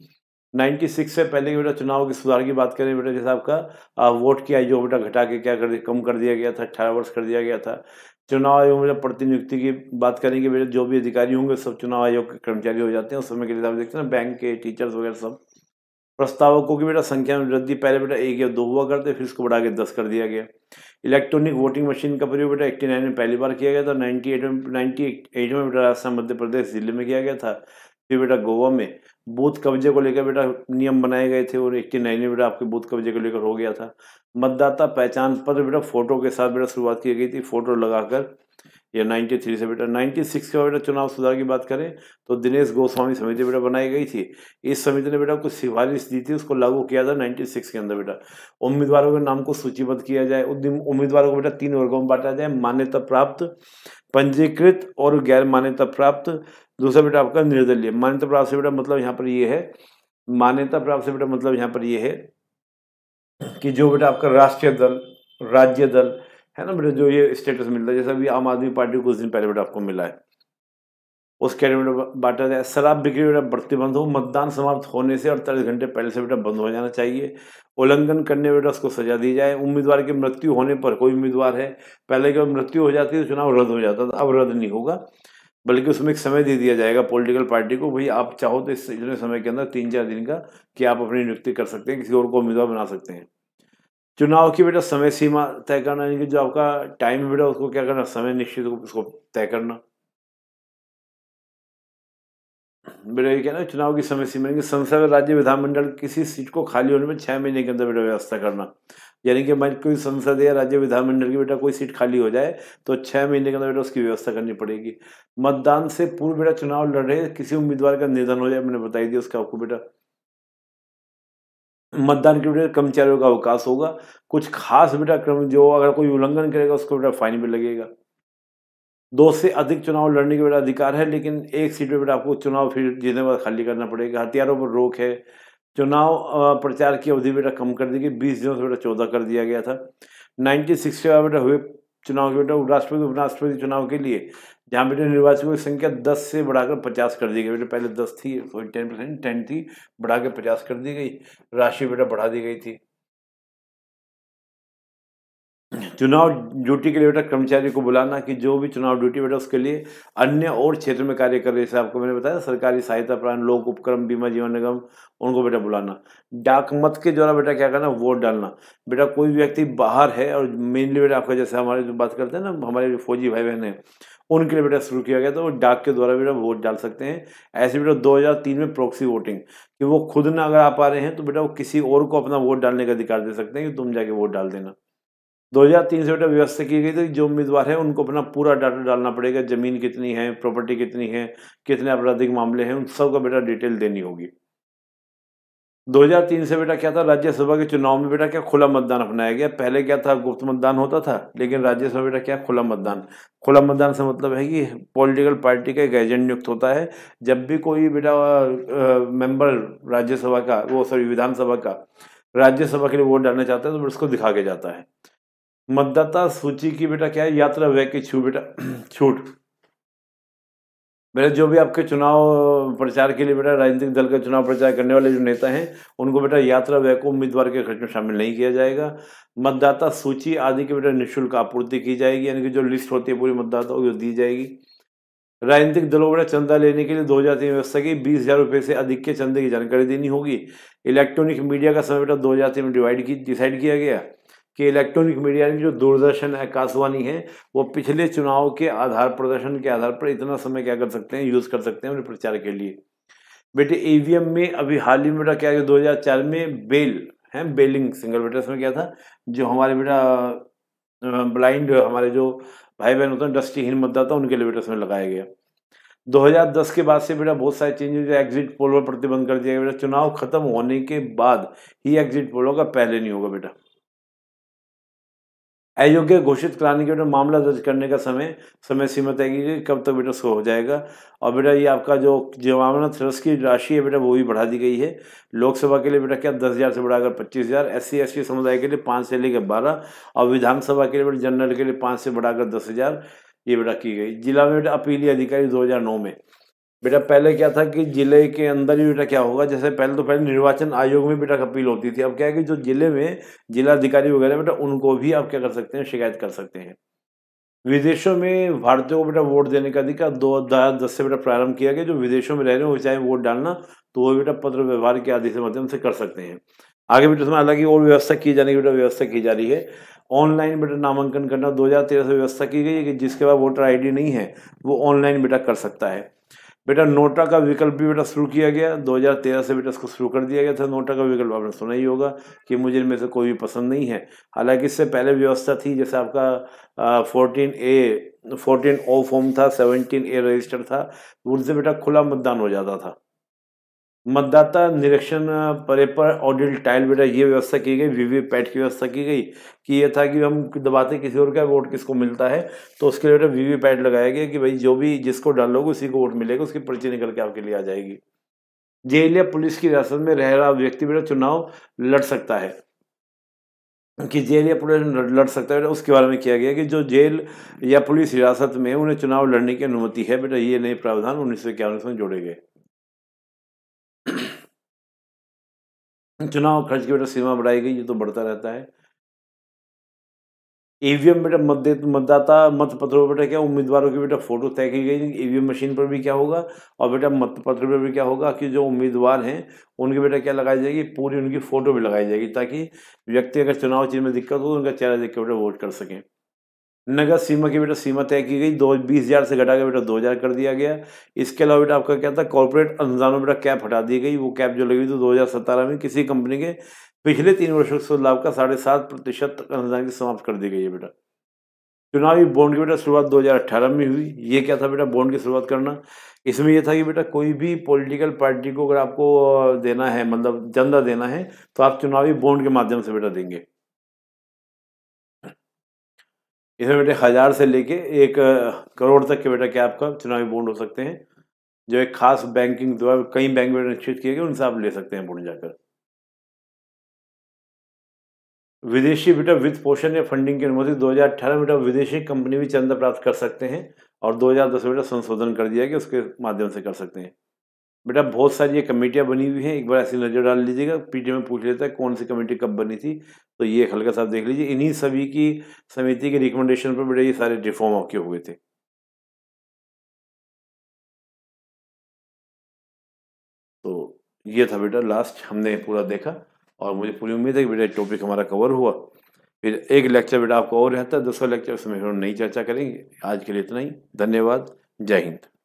96 से पहले बेटा चुनाव के सुधार की बात करें बेटा जैसे आपका वोट की आयु बेटा घटा के क्या कर कम कर दिया गया था अठारह वर्ष कर दिया गया था चुनाव आयोग में प्रतिनियुक्ति की बात करेंगे मेरे जो भी अधिकारी होंगे सब चुनाव आयोग के कर्मचारी हो जाते हैं उस समय के लिए आप देखते हैं बैंक के टीचर्स वगैरह सब प्रस्तावकों की बेटा संख्या में वृद्धि पहले बेटा एक या दो हुआ करते फिर उसको बढ़ा के दस कर दिया गया इलेक्ट्रॉनिक वोटिंग मशीन का प्रयोग बेटा एट्टी नाइन में पहली बार किया गया था नाइन्टी एट में नाइन्टी एट में बेटा राजस्थान मध्य प्रदेश दिल्ली में किया गया था फिर बेटा गोवा में बूथ कब्जे को लेकर बेटा नियम बनाए गए थे और एट्टी नाइन में बेटा आपके बूथ कब्जे को लेकर हो गया था मतदाता पहचान पत्र बेटा फोटो के साथ बेटा शुरुआत की गई थी फोटो लगाकर या 93 से बेटा 96 का बेटा चुनाव सुधार की बात करें तो दिनेश गोस्वामी समिति बेटा बनाई गई थी इस समिति ने बेटा कुछ सिफारिश दी थी उसको लागू किया था 96 के अंदर बेटा उम्मीदवारों के नाम को सूचीबद्ध किया जाए उम्मीदवारों को बेटा तीन वर्गों में बांटा जाए मान्यता प्राप्त पंजीकृत और गैर मान्यता प्राप्त दूसरा बेटा आपका निर्दलीय मान्यता प्राप्त से बेटा मतलब यहाँ पर ये है मान्यता प्राप्त से बेटा मतलब यहाँ पर ये है कि जो बेटा आपका राष्ट्रीय दल राज्य दल है ना बेटा जो ये स्टेटस मिलता है जैसा अभी आम आदमी पार्टी को कुछ दिन पहले बेटा आपको मिला है उस कैटेगरी बांटा जाए शराब बिक्री बेटा प्रतिबंध हो मतदान समाप्त होने से अड़तालीस घंटे पहले से बेटा बंद हो जाना चाहिए उल्लंघन करने बेटा उसको सजा दी जाए उम्मीदवार की मृत्यु होने पर कोई उम्मीदवार है पहले की मृत्यु हो जाती है तो चुनाव रद्द हो जाता था अब रद्द नहीं होगा बल्कि उसमें एक समय दे दिया जाएगा पॉलिटिकल पार्टी को भाई आप चाहो तो इस इतने समय के अंदर तीन चार दिन का कि आप अपनी नियुक्ति कर सकते हैं किसी और को उम्मीदवार बना सकते हैं चुनाव की बेटा समय सीमा तय करना यानी कि जो आपका टाइम बेटा उसको क्या करना समय निश्चित उसको तय करना बेटा ये कहना चुनाव की समय सीमा संसद राज्य विधानमंडल किसी सीट को खाली होने में छह महीने के अंदर बेटा व्यवस्था करना यानी कि हमारी कोई संसद या राज्य विधानमंडल की बेटा कोई सीट खाली हो जाए तो छः महीने के अंदर बेटा उसकी व्यवस्था करनी पड़ेगी मतदान से पूर्व बेटा चुनाव लड़ रहे किसी उम्मीदवार का निधन हो जाए मैंने बताई दिया उसका आपको बेटा मतदान के बेटा कर्मचारियों का अवकाश होगा कुछ खास बेटा क्रम जो अगर कोई उल्लंघन करेगा उसको बेटा फाइन भी लगेगा दो से अधिक चुनाव लड़ने के बेटा अधिकार है लेकिन एक सीट पर बेटा आपको चुनाव फिर जीतने के बाद खाली करना पड़ेगा हथियारों पर रोक है चुनाव प्रचार की अवधि बेटा कम कर दी गई बीस दिनों से बेटा चौदह कर दिया गया था नाइनटी सिक्स के बेटा हुए चुनाव के बेटा उपराष्ट्रपति उपराष्ट्रपति चुनाव के लिए जहाँ बेटे निर्वाचकों की संख्या दस से बढ़ाकर पचास कर दी गई बेटा पहले दस थी टेन परसेंट टेन थी बढ़ाकर पचास कर दी गई राशि बेटा बढ़ा दी गई थी चुनाव ड्यूटी के लिए बेटा कर्मचारी को बुलाना कि जो भी चुनाव ड्यूटी बेटा उसके लिए अन्य और क्षेत्र में कार्य कर रहे हैं आपको मैंने बताया सरकारी सहायता प्राण लोक उपक्रम बीमा जीवन निगम उनको बेटा बुलाना डाक मत के द्वारा बेटा क्या करना वोट डालना बेटा कोई व्यक्ति बाहर है और मेनली बेटा आपका जैसे हमारे जो बात करते हैं ना हमारे जो फौजी भाई बहन हैं उनके लिए बेटा शुरू किया गया तो वो डाक के द्वारा बेटा वोट डाल सकते हैं ऐसे बेटा 2003 में प्रोक्सी वोटिंग कि वो खुद ना अगर आ पा रहे हैं तो बेटा वो किसी और को अपना वोट डालने का अधिकार दे सकते हैं कि तुम जाके वोट डाल देना दो हजार तीन से बेटा व्यवस्था की गई थी तो जो उम्मीदवार है उनको अपना पूरा डाटा डालना पड़ेगा जमीन कितनी है प्रॉपर्टी कितनी है कितने आपराधिक मामले हैं उन सब का बेटा डिटेल देनी होगी 2003 से बेटा क्या था राज्यसभा के चुनाव में बेटा क्या खुला मतदान अपनाया गया पहले क्या था गुप्त मतदान होता था लेकिन राज्यसभा बेटा क्या खुला मतदान खुला मतदान से मतलब है कि पॉलिटिकल पार्टी का एक एजेंट नियुक्त होता है जब भी कोई बेटा मेंबर राज्यसभा का वो सॉरी विधानसभा का राज्यसभा के लिए वोट डालना चाहता है तो उसको दिखा के जाता है मतदाता सूची की बेटा क्या है यात्रा व्यय की छूट बेटा छूट मेरे जो भी आपके चुनाव प्रचार के लिए बेटा राजनीतिक दल का चुनाव प्रचार करने वाले जो नेता हैं उनको बेटा यात्रा व्यय को उम्मीदवार के खर्च में शामिल नहीं किया जाएगा मतदाता सूची आदि की बेटा निःशुल्क आपूर्ति की जाएगी यानी कि जो लिस्ट होती है पूरी मतदाताओं की दी जाएगी राजनीतिक दलों बेटा चंदा लेने के लिए दो हजार तीन व्यवस्था की बीस हजार रुपये से अधिक के चंदे की जानकारी देनी होगी इलेक्ट्रॉनिक मीडिया का समय बेटा दो हजार तीन में डिवाइड की डिसाइड किया गया कि इलेक्ट्रॉनिक मीडिया यानी जो दूरदर्शन आकाशवाणी है वो पिछले चुनाव के आधार प्रदर्शन के आधार पर इतना समय क्या कर सकते हैं यूज़ कर सकते हैं अपने प्रचार के लिए बेटे ईवीएम में अभी हाल ही में बेटा क्या दो हज़ार चार में बेल है बेलिंग सिंगल बेटा इसमें क्या था जो हमारे बेटा ब्लाइंड हमारे जो भाई बहन होते हैं दृष्टिहीन मतदाता उनके लिए बेटा इसमें लगाया गया 2010 के बाद से बेटा बहुत सारे चेंजेस एग्जिट पोल पर प्रतिबंध कर दिया गया बेटा चुनाव खत्म होने के बाद ही एग्जिट पोलों का पहले नहीं होगा बेटा अयोग्य घोषित कराने के बेटा मामला दर्ज करने का समय समय सीमा तय की कब तक बेटा सो हो जाएगा और बेटा ये आपका जो जमानत रस की राशि है बेटा वो भी बढ़ा दी गई है लोकसभा के लिए बेटा क्या दस हज़ार से बढ़ाकर पच्चीस हज़ार एस सी एस समुदाय के लिए पाँच से लेकर बारह और विधानसभा के लिए बेटा जनरल के लिए पाँच से बढ़ाकर दस हज़ार ये बेटा की गई जिला में बेटा अपीलीय अधिकारी दो हज़ार नौ में बेटा पहले क्या था कि जिले के अंदर ही बेटा क्या होगा जैसे पहले तो पहले निर्वाचन आयोग में बेटा अपील होती थी अब क्या है कि जो जिले में जिलाधिकारी वगैरह बेटा उनको भी आप क्या कर सकते हैं शिकायत कर सकते हैं विदेशों में भारतीयों को बेटा वोट देने का अधिकार दो हजार दस से बेटा प्रारंभ किया गया जो विदेशों में रह रहे हो चाहे वोट डालना तो वो बेटा पत्र व्यवहार के आदि के माध्यम से कर सकते हैं आगे बेटा उसमें हालांकि और व्यवस्था की जाने की बेटा व्यवस्था की जा रही है ऑनलाइन बेटा नामांकन करना तेरह से व्यवस्था की गई है कि जिसके पास वोटर आई नहीं है वो ऑनलाइन बेटा कर सकता है बेटा नोटा का विकल्प भी बेटा शुरू किया गया 2013 से बेटा इसको शुरू कर दिया गया था नोटा का विकल्प आपने सुना ही होगा कि मुझे इनमें से कोई भी पसंद नहीं है हालांकि इससे पहले व्यवस्था थी जैसे आपका fourteen A fourteen O form था सेवनटीन ए रजिस्टर था उनसे बेटा खुला मतदान हो जाता था मतदाता निरीक्षण पेपर ऑडिट टाइल बेटा ये व्यवस्था की गई वीवीपैट की व्यवस्था की गई कि ये था कि हम दबाते किसी और का वोट किसको मिलता है तो उसके लिए बेटा वीवीपैट लगाया गया कि भाई जो भी जिसको डालोगे उसी को वोट मिलेगा उसकी पर्ची निकल के आपके लिए आ जाएगी जेल या पुलिस की रियासत में रह रहा व्यक्ति बेटा चुनाव लड़ सकता है कि जेल या पुलिस लड़ सकता है बेटा उसके बारे में किया गया कि जो जेल या पुलिस हिरासत में उन्हें चुनाव लड़ने की अनुमति है बेटा ये नए प्रावधान उन्नीस सौ में जोड़े गए चुनाव खर्च की बेटा सीमा बढ़ाई गई ये तो बढ़ता रहता है ईवीएम e बेटा मतदाता मतदाता मतपत्रों पर बेटा क्या उम्मीदवारों की बेटा फोटो तय की गई ईवीएम e मशीन पर भी क्या होगा और बेटा मतपत्र पर भी क्या होगा कि जो उम्मीदवार हैं उनके बेटा क्या लगाई जाएगी पूरी उनकी फोटो भी लगाई जाएगी ताकि व्यक्ति अगर चुनाव चिन्ह में दिक्कत हो तो उनका चेहरा देख के बेटा वोट कर सकें नगद सीमा की बेटा सीमा तय की गई दो बीस हज़ार से घटा के बेटा दो हज़ार कर दिया गया इसके अलावा बेटा आपका क्या था कॉर्पोरेट अनुदानों में बेटा कैप हटा दी गई वो कैप जो लगी थी दो हज़ार सतारह में किसी कंपनी के पिछले तीन वर्षों से लाभ का साढ़े सात प्रतिशत अनुदान की समाप्त कर दी गई है बेटा चुनावी बॉन्ड की बेटा शुरुआत 2018 में हुई ये क्या था बेटा बॉन्ड की शुरुआत करना इसमें यह था कि बेटा कोई भी पॉलिटिकल पार्टी को अगर आपको देना है मतलब चंदा देना है तो आप चुनावी बॉन्ड के माध्यम से बेटा देंगे इसमें बेटे हज़ार से लेके एक करोड़ तक के बेटा क्या आपका चुनावी बॉन्ड हो सकते हैं जो एक खास बैंकिंग द्वारा कई बैंक बेटे निश्चित किए गए उनसे आप ले सकते हैं बॉन्ड जाकर विदेशी बेटा वित्त पोषण या फंडिंग की अनुमति 2018 बेटा विदेशी कंपनी भी चंदा प्राप्त कर सकते हैं और 2010 बेटा संशोधन कर दिया कि उसके माध्यम से कर सकते हैं बेटा बहुत सारी ये कमेटियाँ बनी हुई हैं एक बार ऐसी नज़र डाल लीजिएगा पीटीए में पूछ लेता है कौन सी कमेटी कब बनी थी तो ये एक हल्का साहब देख लीजिए इन्हीं सभी की समिति के रिकमेंडेशन पर बेटा ये सारे रिफॉर्म ऑके हुए थे तो ये था बेटा लास्ट हमने पूरा देखा और मुझे पूरी उम्मीद है कि बेटा टॉपिक हमारा कवर हुआ फिर एक लेक्चर बेटा आपका और रहता है दूसरा लेक्चर उसमें हम नहीं चर्चा करेंगे आज के लिए इतना ही धन्यवाद जय हिंद